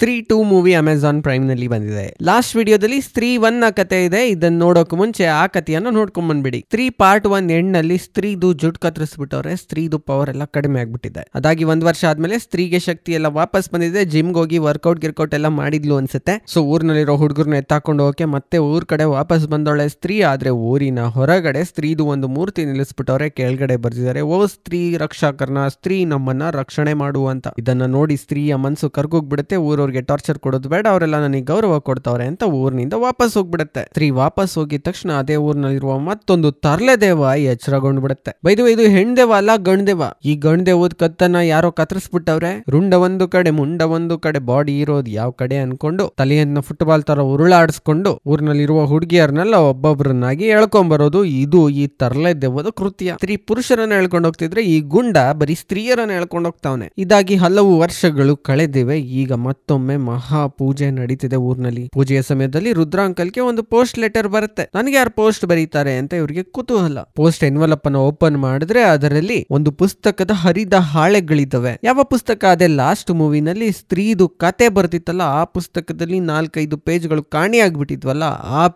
ಸ್ತ್ರೀ two movie Amazon ನಲ್ಲಿ ಬಂದಿದೆ ಲಾಸ್ಟ್ ವಿಡಿಯೋದಲ್ಲಿ ಸ್ತ್ರೀ ಒನ್ ನ ಕತೆ ಇದೆ ಇದನ್ನ ನೋಡೋಕೆ ಮುಂಚೆ ಆ ಕಥೆಯನ್ನು ನೋಡ್ಕೊಂಡ್ ಬಂದ್ಬಿಡಿ ಸ್ತ್ರೀ ಪಾರ್ಟ್ ಒನ್ ಎಂಡ್ನಲ್ಲಿ ಸ್ತ್ರೀದು ಜುಟ್ ಕತ್ತರಿಸ್ಬಿಟ್ಟವ್ರೆ ಸ್ತ್ರೀದು ಪವರ್ ಎಲ್ಲ ಕಡಿಮೆ ಆಗ್ಬಿಟ್ಟಿದೆ ಅದಾಗಿ ಒಂದ್ ವರ್ಷ ಆದ್ಮೇಲೆ ಸ್ತ್ರೀಗೆ ಶಕ್ತಿ ಎಲ್ಲ ವಾಪಸ್ ಬಂದಿದೆ ಜಿಮ್ಗೆ ಹೋಗಿ ವರ್ಕೌಟ್ ಗಿರ್ಕೌಟ್ ಎಲ್ಲ ಮಾಡಿದ್ಲು ಅನ್ಸುತ್ತೆ ಸೊ ಊರ್ನಲ್ಲಿರೋ ಹುಡುಗರನ್ನ ಎತ್ತಾಕೊಂಡು ಹೋಗಕ್ಕೆ ಮತ್ತೆ ಊರ್ ಕಡೆ ವಾಪಸ್ ಬಂದೋಳೆ ಸ್ತ್ರೀ ಆದ್ರೆ ಊರಿನ ಹೊರಗಡೆ ಸ್ತ್ರೀದು ಒಂದು ಮೂರ್ತಿ ನಿಲ್ಲಿಸ್ಬಿಟ್ಟವ್ರೆ ಕೆಳಗಡೆ ಬರ್ದಿದ್ದಾರೆ ಓ ಸ್ತ್ರೀ ರಕ್ಷಾಕರ್ನ ಸ್ತ್ರೀ ನಮ್ಮನ್ನ ರಕ್ಷಣೆ ಅಂತ ಇದನ್ನ ನೋಡಿ ಸ್ತ್ರೀಯ ಮನ್ಸು ಕರ್ಗೋಗ್ಬಿಡುತ್ತೆ ಊರವ್ರು ಅವ್ರಿಗೆ ಟಾರ್ಚರ್ ಕೊಡೋದು ಬೇಡ ಅವರೆಲ್ಲ ನನಗೆ ಗೌರವ ಕೊಡ್ತಾವ್ರೆ ಅಂತ ಊರಿನಿಂದ ವಾಪಸ್ ಹೋಗ್ಬಿಡುತ್ತೆ ಸ್ತ್ರೀ ವಾಪಸ್ ಹೋಗಿದ ತಕ್ಷಣ ಅದೇ ಊರಿನಲ್ಲಿರುವ ಮತ್ತೊಂದು ತರ್ಲೆ ದೇವ ಎಚ್ಚರಗೊಂಡ್ಬಿಡುತ್ತೆ ಬೈದು ಇದು ಹೆಣ್ದೇವ ಅಲ್ಲ ದೇವ ಈ ದೇವದ ಕತ್ತನ್ನ ಯಾರೋ ಕತ್ತರಿಸ್ಬಿಟ್ಟವ್ರೆ ರುಂಡ ಒಂದು ಕಡೆ ಮುಂಡ ಒಂದು ಕಡೆ ಬಾಡಿ ಇರೋದು ಯಾವ ಕಡೆ ಅನ್ಕೊಂಡು ತಲೆಯನ್ನ ಫುಟ್ಬಾಲ್ ತರ ಉರುಳಾಡಿಸ್ಕೊಂಡು ಊರಿನಲ್ಲಿರುವ ಹುಡುಗಿಯರ್ನೆಲ್ಲ ಒಬ್ಬೊಬ್ಬರನ್ನಾಗಿ ಬರೋದು ಇದು ಈ ತರಲೆ ದೇವದ ಕೃತ್ಯ ಸ್ತ್ರೀ ಪುರುಷರನ್ನ ಎಳ್ಕೊಂಡು ಹೋಗ್ತಿದ್ರೆ ಈ ಗುಂಡ ಬರೀ ಸ್ತ್ರೀಯರನ್ನ ಎಳ್ಕೊಂಡು ಹೋಗ್ತಾವನೆ ಇದಾಗಿ ಹಲವು ವರ್ಷಗಳು ಕಳೆದಿವೆ ಈಗ ಮತ್ತೊಮ್ಮೆ ಇನ್ನೊಮ್ಮೆ ಮಹಾ ಪೂಜೆ ನಡೀತಿದೆ ಊರ್ನಲ್ಲಿ ಪೂಜೆಯ ಸಮಯದಲ್ಲಿ ರುದ್ರಾಂಕಲ್ಗೆ ಒಂದು ಪೋಸ್ಟ್ ಲೆಟರ್ ಬರುತ್ತೆ ನನಗೆ ಯಾರು ಪೋಸ್ಟ್ ಬರೀತಾರೆ ಅಂತ ಇವರಿಗೆ ಕುತೂಹಲ ಪೋಸ್ಟ್ ಎನ್ವಲಪ್ ಅನ್ನ ಓಪನ್ ಮಾಡಿದ್ರೆ ಅದರಲ್ಲಿ ಒಂದು ಪುಸ್ತಕದ ಹರಿದ ಹಾಳೆಗಳಿದ್ದಾವೆ ಯಾವ ಪುಸ್ತಕ ಅದೇ ಲಾಸ್ಟ್ ಮೂವಿನಲ್ಲಿ ಸ್ತ್ರೀದು ಕತೆ ಬರ್ತಿತ್ತಲ್ಲ ಆ ಪುಸ್ತಕದಲ್ಲಿ ನಾಲ್ಕೈದು ಪೇಜ್ಗಳು ಕಾಣಿಯಾಗ್ಬಿಟ್ಟಿದ್ವಲ್ಲ ಆ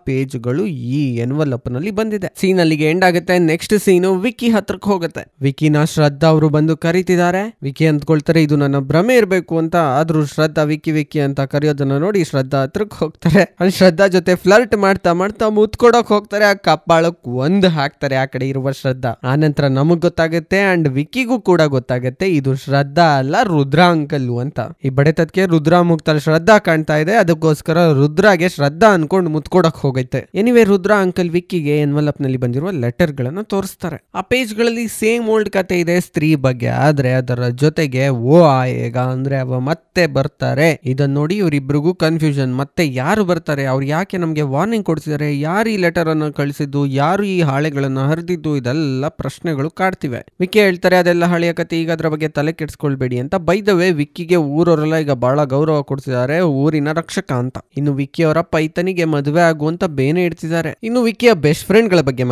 ಗಳು ಈ ಎನ್ವಲಪ್ ನಲ್ಲಿ ಬಂದಿದೆ ಸೀನ್ ಅಲ್ಲಿಗೆ ಎಂಡ್ ಆಗುತ್ತೆ ನೆಕ್ಸ್ಟ್ ಸೀನು ವಿಕಿ ಹತ್ರಕ್ಕೆ ಹೋಗುತ್ತೆ ವಿಕಿನ ಶ್ರದ್ಧಾ ಅವರು ಬಂದು ಕರೀತಿದ್ದಾರೆ ವಿಕಿ ಅಂದ್ಕೊಳ್ತಾರೆ ಇದು ನನ್ನ ಭ್ರಮೆ ಇರಬೇಕು ಅಂತ ಆದ್ರೂ ಶ್ರದ್ಧಾ ವಿಕಿ ವಿಕ್ಕಿ ಅಂತ ಕರೆಯೋದನ್ನ ನೋಡಿ ಶ್ರದ್ಧಾ ಹತ್ರಕ್ಕೆ ಹೋಗ್ತಾರೆ ಅಲ್ಲಿ ಶ್ರದ್ಧಾ ಜೊತೆ ಫ್ಲರ್ಟ್ ಮಾಡ್ತಾ ಮಾಡ್ತಾ ಮುತ್ಕೊಡಕ್ ಹೋಗ್ತಾರೆ ಆ ಕಪ್ಪಾಳಕ್ ಒಂದು ಹಾಕ್ತಾರೆ ಆ ಕಡೆ ಇರುವ ಶ್ರದ್ಧಾ ಆನಂತರ ನಮಗ್ ಗೊತ್ತಾಗುತ್ತೆ ಅಂಡ್ ವಿಕ್ಕಿಗೂ ಕೂಡ ಗೊತ್ತಾಗುತ್ತೆ ಇದು ಶ್ರದ್ಧಾ ಅಲ್ಲ ರುದ್ರ ಅಂಕಲ್ ಅಂತ ಈ ಬಡೆತದ್ಕೆ ರುದ್ರ ಮುಕ್ತಲ್ ಶ್ರದ್ಧಾ ಕಾಣ್ತಾ ಇದೆ ಅದಕ್ಕೋಸ್ಕರ ರುದ್ರಾಗೆ ಶ್ರದ್ಧಾ ಅನ್ಕೊಂಡು ಮುತ್ಕೊಡಕ್ ಹೋಗೈತೆ ಎನಿವೆ ರುದ್ರ ಅಂಕಲ್ ವಿಕ್ಕಿಗೆ ಎನ್ವಲಪ್ ನಲ್ಲಿ ಬಂದಿರುವ ಲೆಟರ್ ಗಳನ್ನ ತೋರಿಸ್ತಾರೆ ಆ ಪೇಜ್ ಗಳಲ್ಲಿ ಸೇಮ್ ಓಲ್ಡ್ ಕತೆ ಇದೆ ಸ್ತ್ರೀ ಬಗ್ಗೆ ಆದ್ರೆ ಅದರ ಜೊತೆಗೆ ಓ ಆಯೇಗ ಅಂದ್ರೆ ಅವ ಮತ್ತೆ ಬರ್ತಾರೆ ಇದನ್ನು ನೋಡಿ ಇವರಿಬ್ಬರಿಗೂ ಕನ್ಫ್ಯೂಷನ್ ಮತ್ತೆ ಯಾರು ಬರ್ತಾರೆ ಅವ್ರು ಯಾಕೆ ನಮಗೆ ವಾರ್ನಿಂಗ್ ಕೊಡ್ತಿದ್ದಾರೆ ಯಾರು ಈ ಲೆಟರನ್ನು ಕಳಿಸಿದ್ದು ಯಾರು ಈ ಹಾಳೆಗಳನ್ನು ಹರಿದಿದ್ದು ಇದೆಲ್ಲ ಪ್ರಶ್ನೆಗಳು ಕಾಡ್ತಿವೆ ವಿಕ್ಕಿ ಹೇಳ್ತಾರೆ ಅದೆಲ್ಲ ಹಳೆಯ ಕತೆ ಈಗ ಅದರ ಬಗ್ಗೆ ತಲೆ ಕೆಡಿಸ್ಕೊಳ್ಬೇಡಿ ಅಂತ ಬೈದವೇ ವಿಕ್ಕಿಗೆ ಊರವರೆಲ್ಲ ಈಗ ಬಹಳ ಗೌರವ ಕೊಡ್ಸಿದ್ದಾರೆ ಊರಿನ ರಕ್ಷಕ ಅಂತ ಇನ್ನು ವಿಕ್ಕಿ ಅವರ ಪೈತನಿಗೆ ಮದುವೆ ಆಗುವಂತ ಬೇನೆ ಇಡ್ತಿದ್ದಾರೆ ಇನ್ನು ವಿಕ್ಕಿಯ ಬೆಸ್ಟ್ ಫ್ರೆಂಡ್ ಗಳ ಬಗ್ಗೆ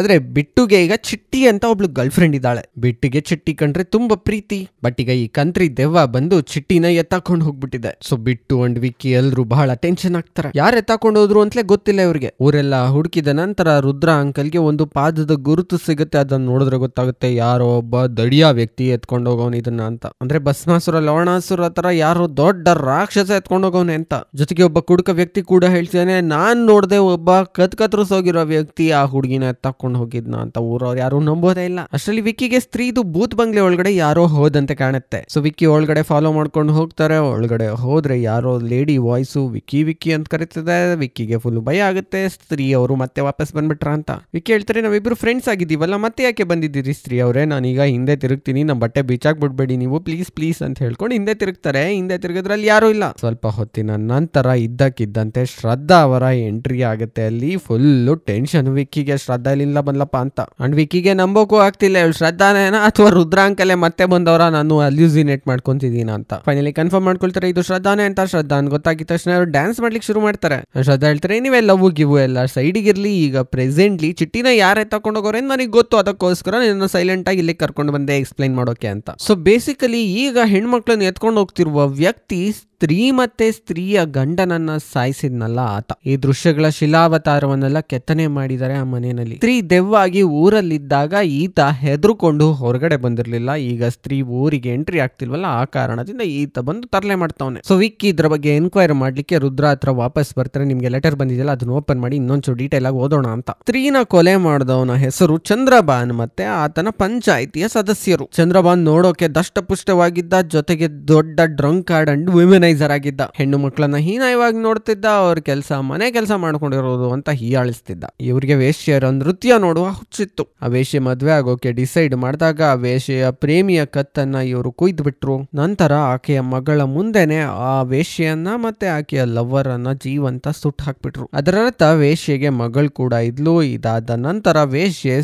ಆದ್ರೆ ಬಿಟ್ಟುಗೆ ಈಗ ಚಿಟ್ಟಿ ಅಂತ ಒಬ್ಳು ಗರ್ಲ್ ಫ್ರೆಂಡ್ ಇದ್ದಾಳೆ ಬಿಟ್ಟಿಗೆ ಚಿಟ್ಟಿ ಕಂಡ್ರೆ ತುಂಬಾ ಪ್ರೀತಿ ಬಟ್ ಈಗ ಈ ಕಂತ್ರಿ ದೆವ್ವ ಬಂದು ಚಿಟ್ಟಿನ ಎತ್ತಾಕೊಂಡು ಹೋಗ್ಬಿಟ್ಟಿದೆ ಸೊ ಬಿಟ್ಟು ಅಂಡ್ ವಿಕ್ಕಿ ಎಲ್ರು ಬಹಳ ಟೆನ್ಷನ್ ಆಗ್ತಾರೆ ಯಾರು ಎತ್ತಕೊಂಡ್ ಹೋದ್ರು ಅಂತಲೇ ಗೊತ್ತಿಲ್ಲ ಇವ್ರಿಗೆ ಊರೆಲ್ಲ ಹುಡುಕಿದ ನಂತರ ರುದ್ರ ಗೆ ಒಂದು ಪಾದದ ಗುರುತು ಸಿಗುತ್ತೆ ಅದನ್ನ ನೋಡಿದ್ರೆ ಗೊತ್ತಾಗುತ್ತೆ ಯಾರೋ ಒಬ್ಬ ದಡಿಯ ವ್ಯಕ್ತಿ ಎತ್ಕೊಂಡು ಹೋಗೋನು ಇದನ್ನ ಅಂತ ಅಂದ್ರೆ ಭಸ್ಮಾಸುರ ಲವಣಾಸುರ ತರ ಯಾರೋ ದೊಡ್ಡ ರಾಕ್ಷಸ ಎತ್ಕೊಂಡು ಹೋಗೋನೆ ಅಂತ ಜೊತೆಗೆ ಒಬ್ಬ ಕುಡುಕ ವ್ಯಕ್ತಿ ಕೂಡ ಹೇಳ್ತಾನೆ ನಾನ್ ನೋಡ್ದೆ ಒಬ್ಬ ಕತ್ ಹೋಗಿರೋ ವ್ಯಕ್ತಿ ಆ ಹುಡುಗಿನ ತಕೊಂಡು ಹೋಗಿದ್ನ ಅಂತ ಊರವ್ರು ಯಾರು ನಂಬೋದೇ ಇಲ್ಲ ಅಷ್ಟರಲ್ಲಿ ವಿಕ್ಕಿಗೆ ಸ್ತ್ರೀದು ಬೂತ್ ಬಂಗ್ಲೆ ಒಳಗಡೆ ಯಾರೋ ಹೋದಂತೆ ಕಾಣುತ್ತೆ ಸೊ ವಿಕ್ಕಿ ಒಳಗಡೆ ಫಾಲೋ ಮಾಡ್ಕೊಂಡು ಹೋಗ್ತಾರೆ ಒಳಗಡೆ ಹೋದರೆ ಯಾರೋ ಲೇಡಿ ವಾಯ್ಸು ವಿಕ್ಕಿ ವಿಕ್ಕಿ ಅಂತ ಕರಿತದೆ ವಿಕ್ಕಿಗೆ ಫುಲ್ ಭಯ ಆಗುತ್ತೆ ಸ್ತ್ರೀ ಅವರು ಮತ್ತೆ ವಾಪಸ್ ಬಂದ್ಬಿಟ್ರ ಅಂತ ವಿಕ್ಕಿ ಹೇಳ್ತಾರೆ ನಾವಿಬ್ರು ಫ್ರೆಂಡ್ಸ್ ಆಗಿದ್ದೀವಲ್ಲ ಮತ್ತೆ ಯಾಕೆ ಬಂದಿದ್ದೀರಿ ಸ್ತ್ರೀ ಅವರೇ ನಾನೀಗ ಹಿಂದೆ ತಿರುಗ್ತೀನಿ ನಮ್ಮ ಬಟ್ಟೆ ಬಿಡಬೇಡಿ ನೀವು ಪ್ಲೀಸ್ ಪ್ಲೀಸ್ ಅಂತ ಹೇಳ್ಕೊಂಡು ಹಿಂದೆ ತಿರುಗ್ತಾರೆ ಹಿಂದೆ ತಿರುಗಿದ್ರಲ್ಲಿ ಯಾರೂ ಇಲ್ಲ ಸ್ವಲ್ಪ ಹೊತ್ತಿನ ನಂತರ ಇದ್ದಕ್ಕಿದ್ದಂತೆ ಶ್ರದ್ಧಾ ಅವರ ಎಂಟ್ರಿ ಆಗುತ್ತೆ ಅಲ್ಲಿ ಫುಲ್ಲು ಟೆನ್ಷನ್ ವಿಕ್ಕಿಗೆ ಶ್ರದ್ಧಾ ಇಲ್ಲಿಂದ ಬಂದ್ಲಪ್ಪ ಅಂತ ಅಂಡ್ ವಿಕ್ಕಿಗೆ ನಂಬೋಕು ಆಗ್ತಿಲ್ಲ ಶ್ರದ್ಧಾ ಶ್ರದ್ಧಾನೇನ ಅಥವಾ ರುದ್ರಾಂಕಲೆ ಮತ್ತೆ ಬಂದವರ ನಾನು ಅಲ್ಯೂಸಿನೇಟ್ ಮಾಡ್ಕೊಂತಿದ್ದೀನ ಅಂತ ಫೈನಲಿ ಕನ್ಫರ್ಮ್ ಮಾಡ್ಕೊಳ್ತಾರೆ ಇದು ಶ್ರದ್ಧಾನೇ ಅಂತ ಶ್ರದ್ಧಾ ಅನ್ ಗೊತ್ತಾಗಿದ್ದ ತಕ್ಷಣ ಅವರು ಡ್ಯಾನ್ಸ್ ಮಾಡ್ಲಿಕ್ಕೆ ಶುರು ಮಾಡ್ತಾರೆ ಶ್ರದ್ಧಾ ಹೇಳ್ತಾರೆ ನೀವೇ ಲವ್ ಗಿವು ಎಲ್ಲ ಸೈಡಿಗಿರ್ಲಿ ಈಗ ಪ್ರೆಸೆಂಟ್ಲಿ ಚಿಟ್ಟಿನ ಯಾರೇ ಏನು ನನಗೆ ಗೊತ್ತು ಅದಕ್ಕೋಸ್ಕರ ನಿನ್ನ ಸೈಲೆಂಟ್ ಆಗಿ ಇಲ್ಲಿ ಕರ್ಕೊಂಡು ಬಂದೆ ಎಕ್ಸ್ಪ್ಲೈನ್ ಮಾಡೋಕೆ ಅಂತ ಸೊ ಬೇಸಿಕಲಿ ಈಗ ಹೆಣ್ಮಕ್ಳನ್ನ ಎತ್ಕೊಂಡು ಹೋಗ್ತಿರುವ ವ್ಯಕ್ತಿ ಸ್ತ್ರೀ ಮತ್ತೆ ಸ್ತ್ರೀಯ ಗಂಡನನ್ನ ಸಾಯಿಸಿದ್ನಲ್ಲ ಆತ ಈ ದೃಶ್ಯಗಳ ಶಿಲಾವತಾರವನ್ನೆಲ್ಲ ಕೆತ್ತನೆ ಮಾಡಿದ್ದಾರೆ ಆ ಮನೆಯಲ್ಲಿ ಸ್ತ್ರೀ ದೆವ್ವಾಗಿ ಊರಲ್ಲಿದ್ದಾಗ ಈತ ಹೆದರುಕೊಂಡು ಹೊರಗಡೆ ಬಂದಿರಲಿಲ್ಲ ಈಗ ಸ್ತ್ರೀ ಊರಿಗೆ ಎಂಟ್ರಿ ಆಗ್ತಿಲ್ವಲ್ಲ ಆ ಕಾರಣದಿಂದ ಈತ ಬಂದು ತರಲೆ ಮಾಡ್ತಾವನೆ ಸೊ ವಿಕ್ ಇದ್ರ ಬಗ್ಗೆ ಎನ್ಕ್ವೈರಿ ಮಾಡ್ಲಿಕ್ಕೆ ರುದ್ರ ಹತ್ರ ವಾಪಸ್ ಬರ್ತಾರೆ ನಿಮ್ಗೆ ಲೆಟರ್ ಬಂದಿದೆಯಲ್ಲ ಅದನ್ನ ಓಪನ್ ಮಾಡಿ ಇನ್ನೊಂಚೂರು ಡೀಟೇಲ್ ಆಗಿ ಓದೋಣ ಅಂತ ಸ್ತ್ರೀನ ಕೊಲೆ ಮಾಡಿದವನ ಹೆಸರು ಚಂದ್ರಬಾನ್ ಮತ್ತೆ ಆತನ ಪಂಚಾಯಿತಿಯ ಸದಸ್ಯರು ಚಂದ್ರಬಾನ್ ನೋಡೋಕೆ ದಷ್ಟಪುಷ್ಟವಾಗಿದ್ದ ಜೊತೆಗೆ ದೊಡ್ಡ ಡ್ರಂಕ್ ಕಾರ್ಡ್ ಅಂಡ್ ವಿಮೆನೈಸರ್ ಆಗಿದ್ದ ಹೆಣ್ಣು ಮಕ್ಕಳನ್ನ ಹೀನಾಯವಾಗಿ ನೋಡ್ತಿದ್ದ ಅವ್ರ ಕೆಲಸ ಮನೆ ಕೆಲಸ ಮಾಡ್ಕೊಂಡಿರೋದು ಅಂತ ಹೀಯಾಳಿಸ್ತಿದ್ದ ಇವರಿಗೆ ವೇಶ್ಯರ ನೃತ್ಯ ನೋಡುವ ಹುಚ್ಚಿತ್ತು ಆ ವೇಶ್ಯ ಮದ್ವೆ ಆಗೋಕೆ ಡಿಸೈಡ್ ಮಾಡಿದಾಗ ಆ ವೇಶ್ಯ ಪ್ರೇಮಿಯ ಕತ್ತನ್ನ ಇವರು ಕುಯ್ದು ಬಿಟ್ರು ನಂತರ ಆಕೆಯ ಮಗಳ ಮುಂದೆನೆ ಆ ವೇಶ್ಯನ್ನ ಮತ್ತೆ ಆಕೆಯ ಲವರ್ ಅನ್ನ ಜೀವಂತ ಸುಟ್ಟು ಹಾಕ್ಬಿಟ್ರು ಅದರರ್ಥ ವೇಶ್ಯೆಗೆ ಮಗಳು ಕೂಡ ಇದ್ಲು ಇದಾದ ನಂತರ ವೇಶ್ಯೆ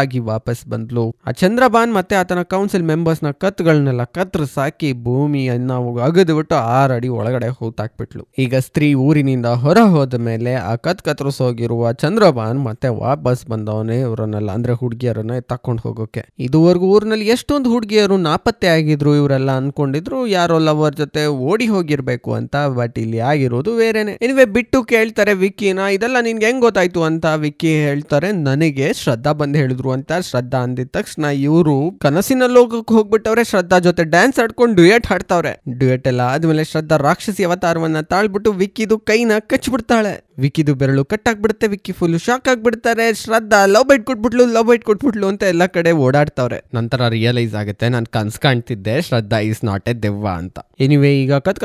ಆಗಿ ವಾಪಸ್ ಬಂದ್ಲು ಆ ಚಂದ್ರಬಾನ್ ಮತ್ತೆ ಆತನ ಕೌನ್ಸಿಲ್ ಮೆಂಬರ್ಸ್ ನ ಕತ್ಗಳನ್ನೆಲ್ಲ ಕತ್ರ ಸಾಕಿ ಭೂಮಿಯನ್ನ ಅಗದ್ಬಿಟ್ಟು ಬಿಟ್ಟು ಆರಡಿ ಒಳಗಡೆ ಹೂತಾಕ್ಬಿಟ್ಲು ಈಗ ಸ್ತ್ರೀ ಊರಿನಿಂದ ಹೊರ ಹೋದ ಮೇಲೆ ಆ ಕತ್ ಕತ್ರಿಸೋಗಿರುವ ಚಂದ್ರಬಾನ್ ಮತ್ತೆ ವಾಪಸ್ ಬಂದವನೇ ಇವರನ್ನೆಲ್ಲ ಅಂದ್ರೆ ಹುಡುಗಿಯರನ್ನ ತಕೊಂಡು ಹೋಗೋಕೆ ಇದುವರೆಗೂ ಊರಿನಲ್ಲಿ ಎಷ್ಟೊಂದು ಹುಡುಗಿಯರು ನಾಪತ್ತೆ ಆಗಿದ್ರು ಇವರೆಲ್ಲ ಅನ್ಕೊಂಡಿದ್ರು ಯಾರೋ ಲವರ್ ಜೊತೆ ಓ ಓಡಿ ಹೋಗಿರ್ಬೇಕು ಅಂತ ಬಟ್ ಇಲ್ಲಿ ಆಗಿರೋದು ಬೇರೆನೆ ಇನ್ವೇ ಬಿಟ್ಟು ಕೇಳ್ತಾರೆ ವಿಕ್ಕಿನ ಇದೆಲ್ಲ ನಿನ್ಗೆ ಹೆಂಗ್ ಗೊತ್ತಾಯ್ತು ಅಂತ ವಿಕ್ಕಿ ಹೇಳ್ತಾರೆ ನನಗೆ ಶ್ರದ್ಧಾ ಬಂದು ಹೇಳಿದ್ರು ಅಂತ ಶ್ರದ್ಧಾ ಅಂದಿದ ತಕ್ಷಣ ಇವರು ಕನಸಿನ ಲೋಕಕ್ಕೆ ಹೋಗ್ಬಿಟ್ಟವ್ರೆ ಶ್ರದ್ಧಾ ಜೊತೆ ಡ್ಯಾನ್ಸ್ ಆಡ್ಕೊಂಡು ಡ್ಯೂಯೆಟ್ ಹಾಡ್ತಾವ್ರೆ ಡ್ಯೂಯೆಟ್ ಎಲ್ಲ ಆದ್ಮೇಲೆ ಶ್ರದ್ಧಾ ರಾಕ್ಷಸಿ ಅವತಾರವನ್ನ ತಾಳ್ಬಿಟ್ಟು ವಿಕ್ಕಿದು ಕೈನ ಕಚ್ಬಿಡ್ತಾಳೆ ವಿಕಿದು ಬೆರಳು ಕಟ್ ಆಗ್ಬಿಡುತ್ತೆ ವಿಕ್ಕಿ ಫುಲ್ ಶಾಕ್ ಆಗ್ಬಿಡ್ತಾರೆ ಶ್ರದ್ಧಾ ಲವ್ ಬೈಟ್ ಕೊಟ್ಬಿಟ್ಲು ಲವ್ ಬೈಟ್ ಕೊಟ್ಬಿಟ್ಲು ಅಂತ ಎಲ್ಲ ಕಡೆ ಓಡಾಡ್ತಾವ್ರೆ ನಂತರ ರಿಯಲೈಸ್ ಆಗುತ್ತೆ ನಾನು ಕನ್ಸ್ ಕಾಣ್ತಿದ್ದೆ ಶ್ರದ್ಧಾ ಇಸ್ ನಾಟ್ ಎ ದೆವ್ವ ಅಂತ ಎನಿವೆ ಈಗ ಕತ್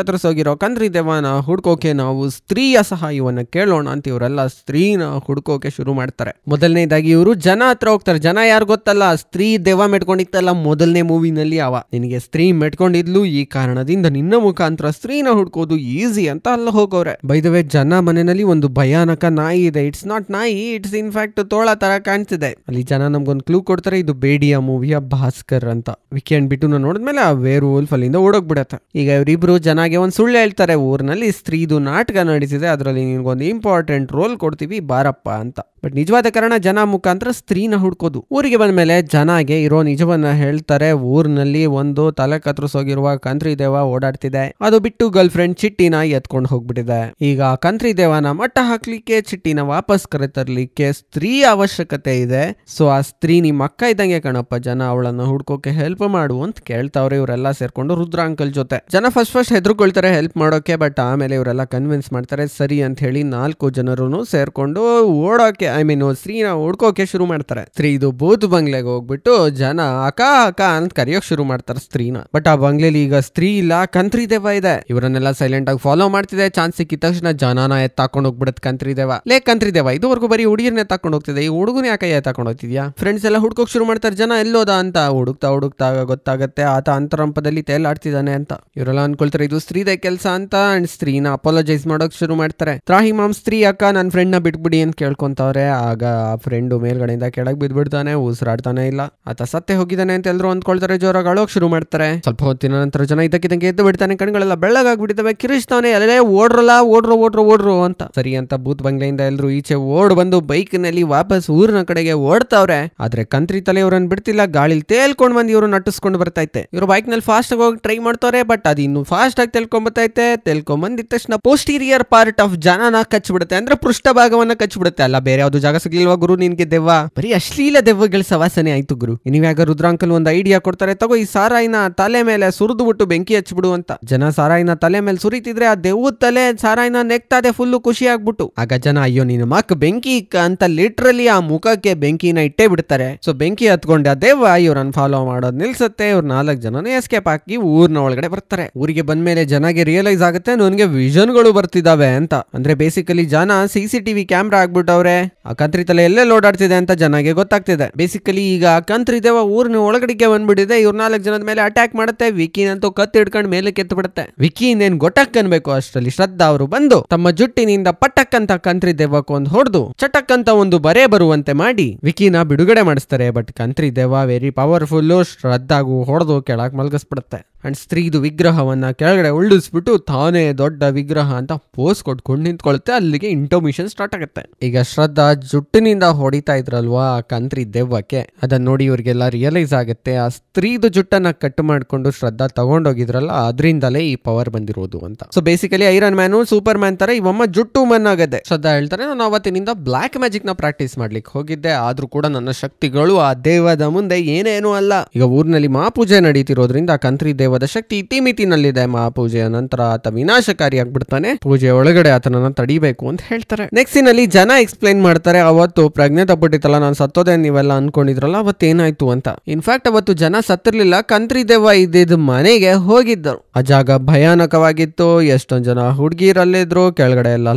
ಕಂದ್ರಿ ದೆವ್ವನ ಹುಡ್ಕೋಕೆ ನಾವು ಸ್ತ್ರೀಯ ಇವನ್ನ ಕೇಳೋಣ ಅಂತ ಇವರೆಲ್ಲ ಸ್ತ್ರೀನ ಹುಡ್ಕೋಕೆ ಶುರು ಮಾಡ್ತಾರೆ ಮೊದಲನೇದಾಗಿ ಇವರು ಜನ ಹತ್ರ ಹೋಗ್ತಾರೆ ಜನ ಯಾರು ಗೊತ್ತಲ್ಲ ಸ್ತ್ರೀ ದೆವ್ವ ಮೆಟ್ಕೊಂಡಿತ್ತಲ್ಲ ಮೊದಲನೇ ಮೂವಿನಲ್ಲಿ ಅವ ನಿನಗೆ ಸ್ತ್ರೀ ಮೆಟ್ಕೊಂಡಿದ್ಲು ಈ ಕಾರಣದಿಂದ ನಿನ್ನ ಮುಖಾಂತರ ಸ್ತ್ರೀನ ಹುಡ್ಕೋದು ಈಸಿ ಅಂತ ಅಲ್ಲ ಹೋಗೋರೆ ಬೈದವೆ ಜನ ಮನೆಯಲ್ಲಿ ಒಂದು ಒಂದು ಭಯಾನಕ ನಾಯಿ ಇದೆ ಇಟ್ಸ್ ನಾಟ್ ನಾಯಿ ಇಟ್ಸ್ ಇನ್ಫ್ಯಾಕ್ಟ್ ತೋಳ ತರ ಕಾಣ್ತಿದೆ ಅಲ್ಲಿ ಜನ ನಮ್ಗೊಂದು ಕ್ಲೂ ಕೊಡ್ತಾರೆ ಇದು ಬೇಡಿಯ ಮೂವಿಯ ಭಾಸ್ಕರ್ ಅಂತ ವಿಕೆಂಡ್ ಬಿಟ್ಟು ನೋಡಿದ್ಮೇಲೆ ಆ ವೇರ್ ವುಲ್ಫ್ ಅಲ್ಲಿಂದ ಓಡೋಗ್ಬಿಡತ್ತೆ ಈಗ ಇವರಿಬ್ರು ಜನಗೆ ಒಂದು ಸುಳ್ಳು ಹೇಳ್ತಾರೆ ಊರಿನಲ್ಲಿ ಸ್ತ್ರೀದು ನಾಟಕ ನಡೆಸಿದೆ ಅದರಲ್ಲಿ ನಿನ್ಗೊಂದು ಇಂಪಾರ್ಟೆಂಟ್ ರೋಲ್ ಕೊಡ್ತೀವಿ ಬಾರಪ್ಪ ಅಂತ ಬಟ್ ನಿಜವಾದ ಕಾರಣ ಜನ ಮುಖಾಂತರ ಸ್ತ್ರೀನ ಹುಡ್ಕೋದು ಊರಿಗೆ ಬಂದ ಮೇಲೆ ಜನಗೆ ಇರೋ ನಿಜವನ್ನ ಹೇಳ್ತಾರೆ ಊರಿನಲ್ಲಿ ಒಂದು ತಲೆ ಕತ್ರಿಸೋಗಿರುವ ಕಂತ್ರಿ ದೇವ ಓಡಾಡ್ತಿದೆ ಅದು ಬಿಟ್ಟು ಗರ್ಲ್ ಫ್ರೆಂಡ್ ಚಿಟ್ಟಿನ ಎತ್ಕೊಂಡು ಹೋಗ್ಬಿಟ್ಟಿದೆ ಈಗ ಕಂತ್ರಿ ದೇವನ ಪಟ್ಟ ಹಾಕ್ಲಿಕ್ಕೆ ಚಿಟ್ಟಿನ ವಾಪಸ್ ಕರೆ ತರ್ಲಿಕ್ಕೆ ಸ್ತ್ರೀ ಅವಶ್ಯಕತೆ ಇದೆ ಸೊ ಆ ಸ್ತ್ರೀ ನಿಮ್ಮ ಅಕ್ಕ ಇದ್ದಂಗೆ ಕಣಪ್ಪ ಜನ ಅವಳನ್ನ ಹುಡ್ಕೋಕೆ ಹೆಲ್ಪ್ ಮಾಡು ಅಂತ ಕೇಳ್ತಾವ್ರೆ ಇವರೆಲ್ಲ ಸೇರ್ಕೊಂಡು ರುದ್ರ ಅಂಕಲ್ ಜೊತೆ ಜನ ಫಸ್ಟ್ ಫಸ್ಟ್ ಹೆದರ್ಕೊಳ್ತಾರೆ ಹೆಲ್ಪ್ ಮಾಡೋಕೆ ಬಟ್ ಆಮೇಲೆ ಇವರೆಲ್ಲ ಕನ್ವಿನ್ಸ್ ಮಾಡ್ತಾರೆ ಸರಿ ಅಂತ ಹೇಳಿ ನಾಲ್ಕು ಜನರು ಸೇರ್ಕೊಂಡು ಓಡೋಕೆ ಐ ಮೀನ್ ಸ್ತ್ರೀನ ಓಡ್ಕೋಕೆ ಶುರು ಮಾಡ್ತಾರೆ ಸ್ತ್ರೀ ಇದು ಬೂತ್ ಬಂಗ್ಲೆಗೆ ಹೋಗ್ಬಿಟ್ಟು ಜನ ಅಕ ಅಕ ಅಂತ ಕರೆಯೋಕ್ ಶುರು ಮಾಡ್ತಾರೆ ಸ್ತ್ರೀನ ಬಟ್ ಆ ಬಂಗ್ಲೆಲಿ ಈಗ ಸ್ತ್ರೀ ಇಲ್ಲ ಕಂತ್ರಿ ದೇವ ಇದೆ ಇವರನ್ನೆಲ್ಲ ಸೈಲೆಂಟ್ ಆಗಿ ಫಾಲೋ ಮಾಡ್ತಿದೆ ಚಾನ್ಸ್ ಸಿಕ್ಕಿದ ತಕ್ಷಣ ಜನನ ಎತ್ತಾಕೊಂಡು ಹೋಗ್ಬಿಡತ್ ಕಂತ್ರಿದೇವ ಲೇ ಕಂತ್ರಿದೇವ ಇದುವರೆಗೂ ಬರೀ ಹುಡುಗಿರ್ನೇ ತಕೊಂಡು ಹೋಗ್ತಿದೆ ಈ ಹುಡುಗನ ಯಾಕೆ ತಕೊಂಡು ಹೋಗ್ತಿದ್ಯಾ ಫ್ರೆಂಡ್ಸ್ ಎಲ್ಲ ಹುಡ್ಕೋಕ್ ಶುರು ಮಾಡ್ತಾರೆ ಜನ ಎಲ್ಲೋದ ಅಂತ ಹುಡುಕ್ತಾ ಹುಡುಕ್ತಾ ಗೊತ್ತಾಗತ್ತೆ ಆತ ಅಂತರಂಪದಲ್ಲಿ ತೇಲಾಡ್ತಿದ್ದಾನೆ ಅಂತ ಇವರೆಲ್ಲ ಅನ್ಕೊಳ್ತಾರೆ ಇದು ಸ್ತ್ರೀದೇ ಕೆಲಸ ಅಂತ ಅಂಡ್ ಸ್ತ್ರೀನ ಅಪಾಲಜೈಸ್ ಮಾಡೋಕ್ ಶುರು ಮಾಡ್ತಾರೆ ತ್ರಾಹಿ ಮಾಮ್ ಸ್ತ್ರೀ ಅಕ್ಕ ನನ್ನ ಫ್ರೆಂಡ್ ನ ಬಿಟ್ಬಿಡಿ ಅಂತ ಕೇಳ್ಕೊಂತವ್ರೆ ಆಗ ಆ ಫ್ರೆಂಡ್ ಮೇಲ್ಗಡೆಯಿಂದ ಕೆಳಗ್ ಬಿದ್ಬಿಡ್ತಾನೆ ಉಸಿರಾಡ್ತಾನೆ ಇಲ್ಲ ಆತ ಸತ್ತೆ ಹೋಗಿದ್ದಾನೆ ಅಂತ ಎಲ್ಲರೂ ಅಂದ್ಕೊಳ್ತಾರೆ ಜೋರಾಗಿ ಅಳೋಕ್ ಶುರು ಮಾಡ್ತಾರೆ ಸ್ವಲ್ಪ ಹೊತ್ತಿನ ನಂತರ ಜನ ಇದಕ್ಕಿದಂಗೆ ಎದ್ದು ಬಿಡ್ತಾನೆ ಕಣ್ಗಳೆಲ್ಲ ಬೆಳ್ಳಗಾಗ್ಬಿಟ್ಟಿದ್ದಾವೆ ಕಿರಿಸ್ತಾನೆ ಅಲ್ಲೇ ಓಡ್ರಲ್ಲ ಓಡ್ರು ಓಡ್ರು ಓಡ್ರು ಅಂತ ಸರಿ ಅಂತ ಬೂತ್ ಬಂಗ್ಲೆಯಿಂದ ಎಲ್ಲರೂ ಈಚೆ ಓಡ್ ಬಂದು ಬೈಕ್ ನಲ್ಲಿ ವಾಪಸ್ ಊರಿನ ಕಡೆಗೆ ಓಡ್ತಾವ್ರೆ ಆದ್ರೆ ಕಂತ್ರಿ ತಲೆ ಇವ್ರನ್ನ ಬಿಡ್ತಿಲ್ಲ ಗಾಳಿ ತೇಲ್ಕೊಂಡ್ ಬಂದು ಇವ್ರು ನಟಿಸ್ಕೊಂಡು ಬರ್ತೈತೆ ಇವ್ರ ಬೈಕ್ ನಲ್ಲಿ ಫಾಸ್ಟ್ ಆಗಿ ಹೋಗಿ ಟ್ರೈ ಮಾಡ್ತಾರೆ ಬಟ್ ಅದು ಇನ್ನು ಫಾಸ್ಟ್ ಆಗಿ ತೆಲ್ಕೊಂಡ್ ಬರ್ತೈತೆ ತೆಲ್ಕೊಂಡ್ ಬಂದಿದ ತಕ್ಷಣ ಪೋಸ್ಟೀರಿಯರ್ ಪಾರ್ಟ್ ಆಫ್ ಜನನ ಬಿಡುತ್ತೆ ಅಂದ್ರೆ ಪೃಷ್ಠ ಭಾಗವನ್ನ ಕಚ್ಬಿಡುತ್ತೆ ಅಲ್ಲ ಬೇರೆ ಯಾವ್ದು ಜಾಗ ಸಿಗ್ಲಿಲ್ವಾ ಗುರು ನಿನ್ಗೆ ದೆವ್ವ ಬರೀ ಅಶ್ಲೀಲ ದೆವ್ವಗಳ ಸವಾಸನೆ ಆಯ್ತು ಗುರು ನೀವ್ಯಾಗ ರುದ್ರಾಂಕಲ್ ಒಂದು ಐಡಿಯಾ ಕೊಡ್ತಾರೆ ತಗೋ ಈ ಸಾರಾಯಿನ ತಲೆ ಮೇಲೆ ಸುರಿದು ಬಿಟ್ಟು ಬೆಂಕಿ ಬಿಡು ಅಂತ ಜನ ಸಾರಾಯಿನ ತಲೆ ಮೇಲೆ ಸುರಿತಿದ್ರೆ ಆ ದೆವ್ವದ ತಲೆ ಸಾರಾಯಿನ ನೆಕ್ತಾದೆ ಫುಲ್ ಖುಷಿ ಆಗ್ಬಿಟ್ಟು ಆಗ ಜನ ಅಯ್ಯೋ ನಿನ್ನ ಮಕ್ ಬೆಂಕಿ ಇಕ್ಕ ಅಂತ ಲಿಟ್ರಲಿ ಆ ಮುಖಕ್ಕೆ ಬೆಂಕಿನ ಇಟ್ಟೇ ಬಿಡ್ತಾರೆ ಸೊ ಬೆಂಕಿ ಹತ್ಕೊಂಡ ದೇವ ಇವ್ರನ್ನ ಫಾಲೋ ಮಾಡೋದ್ ನಿಲ್ಸುತ್ತೆ ಇವ್ರ ನಾಲ್ಕು ಜನನೇ ಎಸ್ಕೇಪ್ ಹಾಕಿ ಊರ್ನ ಒಳಗಡೆ ಬರ್ತಾರೆ ಊರಿಗೆ ಬಂದ್ಮೇಲೆ ಜನಗೆ ರಿಯಲೈಸ್ ಆಗುತ್ತೆ ನನಗೆ ವಿಷನ್ಗಳು ಬರ್ತಿದಾವೆ ಅಂತ ಅಂದ್ರೆ ಬೇಸಿಕಲಿ ಜನ ಸಿ ಸಿ ಟಿವಿ ಕ್ಯಾಮ್ರಾ ಆಗ್ಬಿಟ್ಟವ್ರೆ ಆ ಕಂತ್ರಿ ತಲೆ ಎಲ್ಲೇ ಓಡಾಡ್ತಿದೆ ಅಂತ ಜನಗೆ ಗೊತ್ತಾಗ್ತಿದೆ ಬೇಸಿಕಲಿ ಈಗ ಕಂತ್ರಿ ದೇವ ಊರಿನ ಒಳಗಡೆಗೆ ಬಂದ್ಬಿಟ್ಟಿದೆ ಇವ್ರ ನಾಲ್ಕು ಜನದ ಮೇಲೆ ಅಟ್ಯಾಕ್ ಮಾಡುತ್ತೆ ಅಂತೂ ಕತ್ತಿ ಹಿಡ್ಕೊಂಡು ಮೇಲೆ ಕೆತ್ತು ಬಿಡುತ್ತೆ ವಿಕಿ ಇನ್ನೇನ್ ಅನ್ಬೇಕು ಅಷ್ಟರಲ್ಲಿ ಶ್ರದ್ಧಾ ಅವರು ಬಂದು ತಮ್ಮ ಜುಟ್ಟಿನಿಂದ ಪಟಕ್ ಅಂತ ಕಂತ್ರಿ ದೆವ್ವಕ್ಕೆ ಒಂದು ಹೊಡೆದು ಚಟಕ್ ಅಂತ ಒಂದು ಬರೆ ಬರುವಂತೆ ಮಾಡಿ ವಿಕಿನ ಬಿಡುಗಡೆ ಮಾಡಿಸ್ತಾರೆ ಬಟ್ ಕಂತ್ರಿ ದೆವ್ವ ವೆರಿ ಪವರ್ಫುಲ್ ಶ್ರದ್ಧಾಗು ಹೊಡೆದು ಕೆಳಗೆ ಮಲಗಿಸ್ಬಿಡುತ್ತೆ ಅಂಡ್ ಸ್ತ್ರೀದು ವಿಗ್ರಹವನ್ನ ಕೆಳಗಡೆ ಉಳ್ಳಿಸ್ಬಿಟ್ಟು ತಾನೇ ದೊಡ್ಡ ವಿಗ್ರಹ ಅಂತ ಪೋಸ್ ಕೊಟ್ಕೊಂಡು ನಿಂತ್ಕೊಳುತ್ತೆ ಅಲ್ಲಿಗೆ ಇಂಟೋಮಿಷನ್ ಸ್ಟಾರ್ಟ್ ಆಗುತ್ತೆ ಈಗ ಶ್ರದ್ಧಾ ಜುಟ್ಟಿನಿಂದ ಹೊಡಿತಾ ಇದ್ರಲ್ವಾ ಕಂತ್ರಿ ದೆವ್ವಕ್ಕೆ ಅದನ್ನ ನೋಡಿ ಇವ್ರಿಗೆಲ್ಲ ರಿಯಲೈಸ್ ಆಗುತ್ತೆ ಆ ಸ್ತ್ರೀದು ಜುಟ್ಟನ್ನ ಕಟ್ ಮಾಡ್ಕೊಂಡು ಶ್ರದ್ಧಾ ತಗೊಂಡೋಗಿದ್ರಲ್ಲ ಅದರಿಂದಲೇ ಈ ಪವರ್ ಬಂದಿರೋದು ಅಂತ so basically Iron Man Superman ತರ ಇವಮ್ಮ ಜುಟ್ಟು ಆಗದೆ ಶ್ರದ್ಧಾ ಹೇಳ್ತಾರೆ ನಾನು ಅವತ್ತಿನಿಂದ ಬ್ಲಾಕ್ ಮ್ಯಾಜಿಕ್ ನ ಪ್ರಾಕ್ಟೀಸ್ ಮಾಡ್ಲಿಕ್ಕೆ ಹೋಗಿದ್ದೆ ಆದ್ರೂ ಕೂಡ ನನ್ನ ಶಕ್ತಿಗಳು ಆ ದೇವದ ಮುಂದೆ ಏನೇನು ಅಲ್ಲ ಈಗ ಊರಿನಲ್ಲಿ ಮಹಾಪೂಜೆ ನಡೀತಿರೋದ್ರಿಂದ ಕಂತ್ರಿ ದೇವದ ಶಕ್ತಿ ಇತಿಮಿತಿನಲ್ಲಿದೆ ಮಹಾಪೂಜೆಯ ನಂತರ ಆತ ವಿನಾಶಕಾರಿ ಆಗ್ಬಿಡ್ತಾನೆ ಪೂಜೆ ಒಳಗಡೆ ಆತನನ್ನ ತಡಿಬೇಕು ಅಂತ ಹೇಳ್ತಾರೆ ನೆಕ್ಸ್ಟ್ ನಲ್ಲಿ ಜನ ಎಕ್ಸ್ಪ್ಲೈನ್ ಮಾಡ್ತಾರೆ ಅವತ್ತು ಪ್ರಜ್ಞೆ ತಪ್ಪಿಟ್ಟಿತ್ತಲ್ಲ ನಾನು ಸತ್ತೋದೆ ನೀವೆಲ್ಲ ಅನ್ಕೊಂಡಿದ್ರಲ್ಲ ಅವತ್ತೇನಾಯ್ತು ಅಂತ ಇನ್ಫ್ಯಾಕ್ಟ್ ಅವತ್ತು ಜನ ಸತ್ತಿರ್ಲಿಲ್ಲ ಕಂತ್ರಿ ದೇವ ಇದ್ದಿದ್ದು ಮನೆಗೆ ಹೋಗಿದ್ದರು ಆ ಜಾಗ ಭಯಾನಕವಾಗಿತ್ತು ಎಷ್ಟೊಂದ್ ಜನ ಹುಡುಗಿರಲ್ಲಿದ್ರು ಕೆಳಗಡೆ ಎಲ್ಲ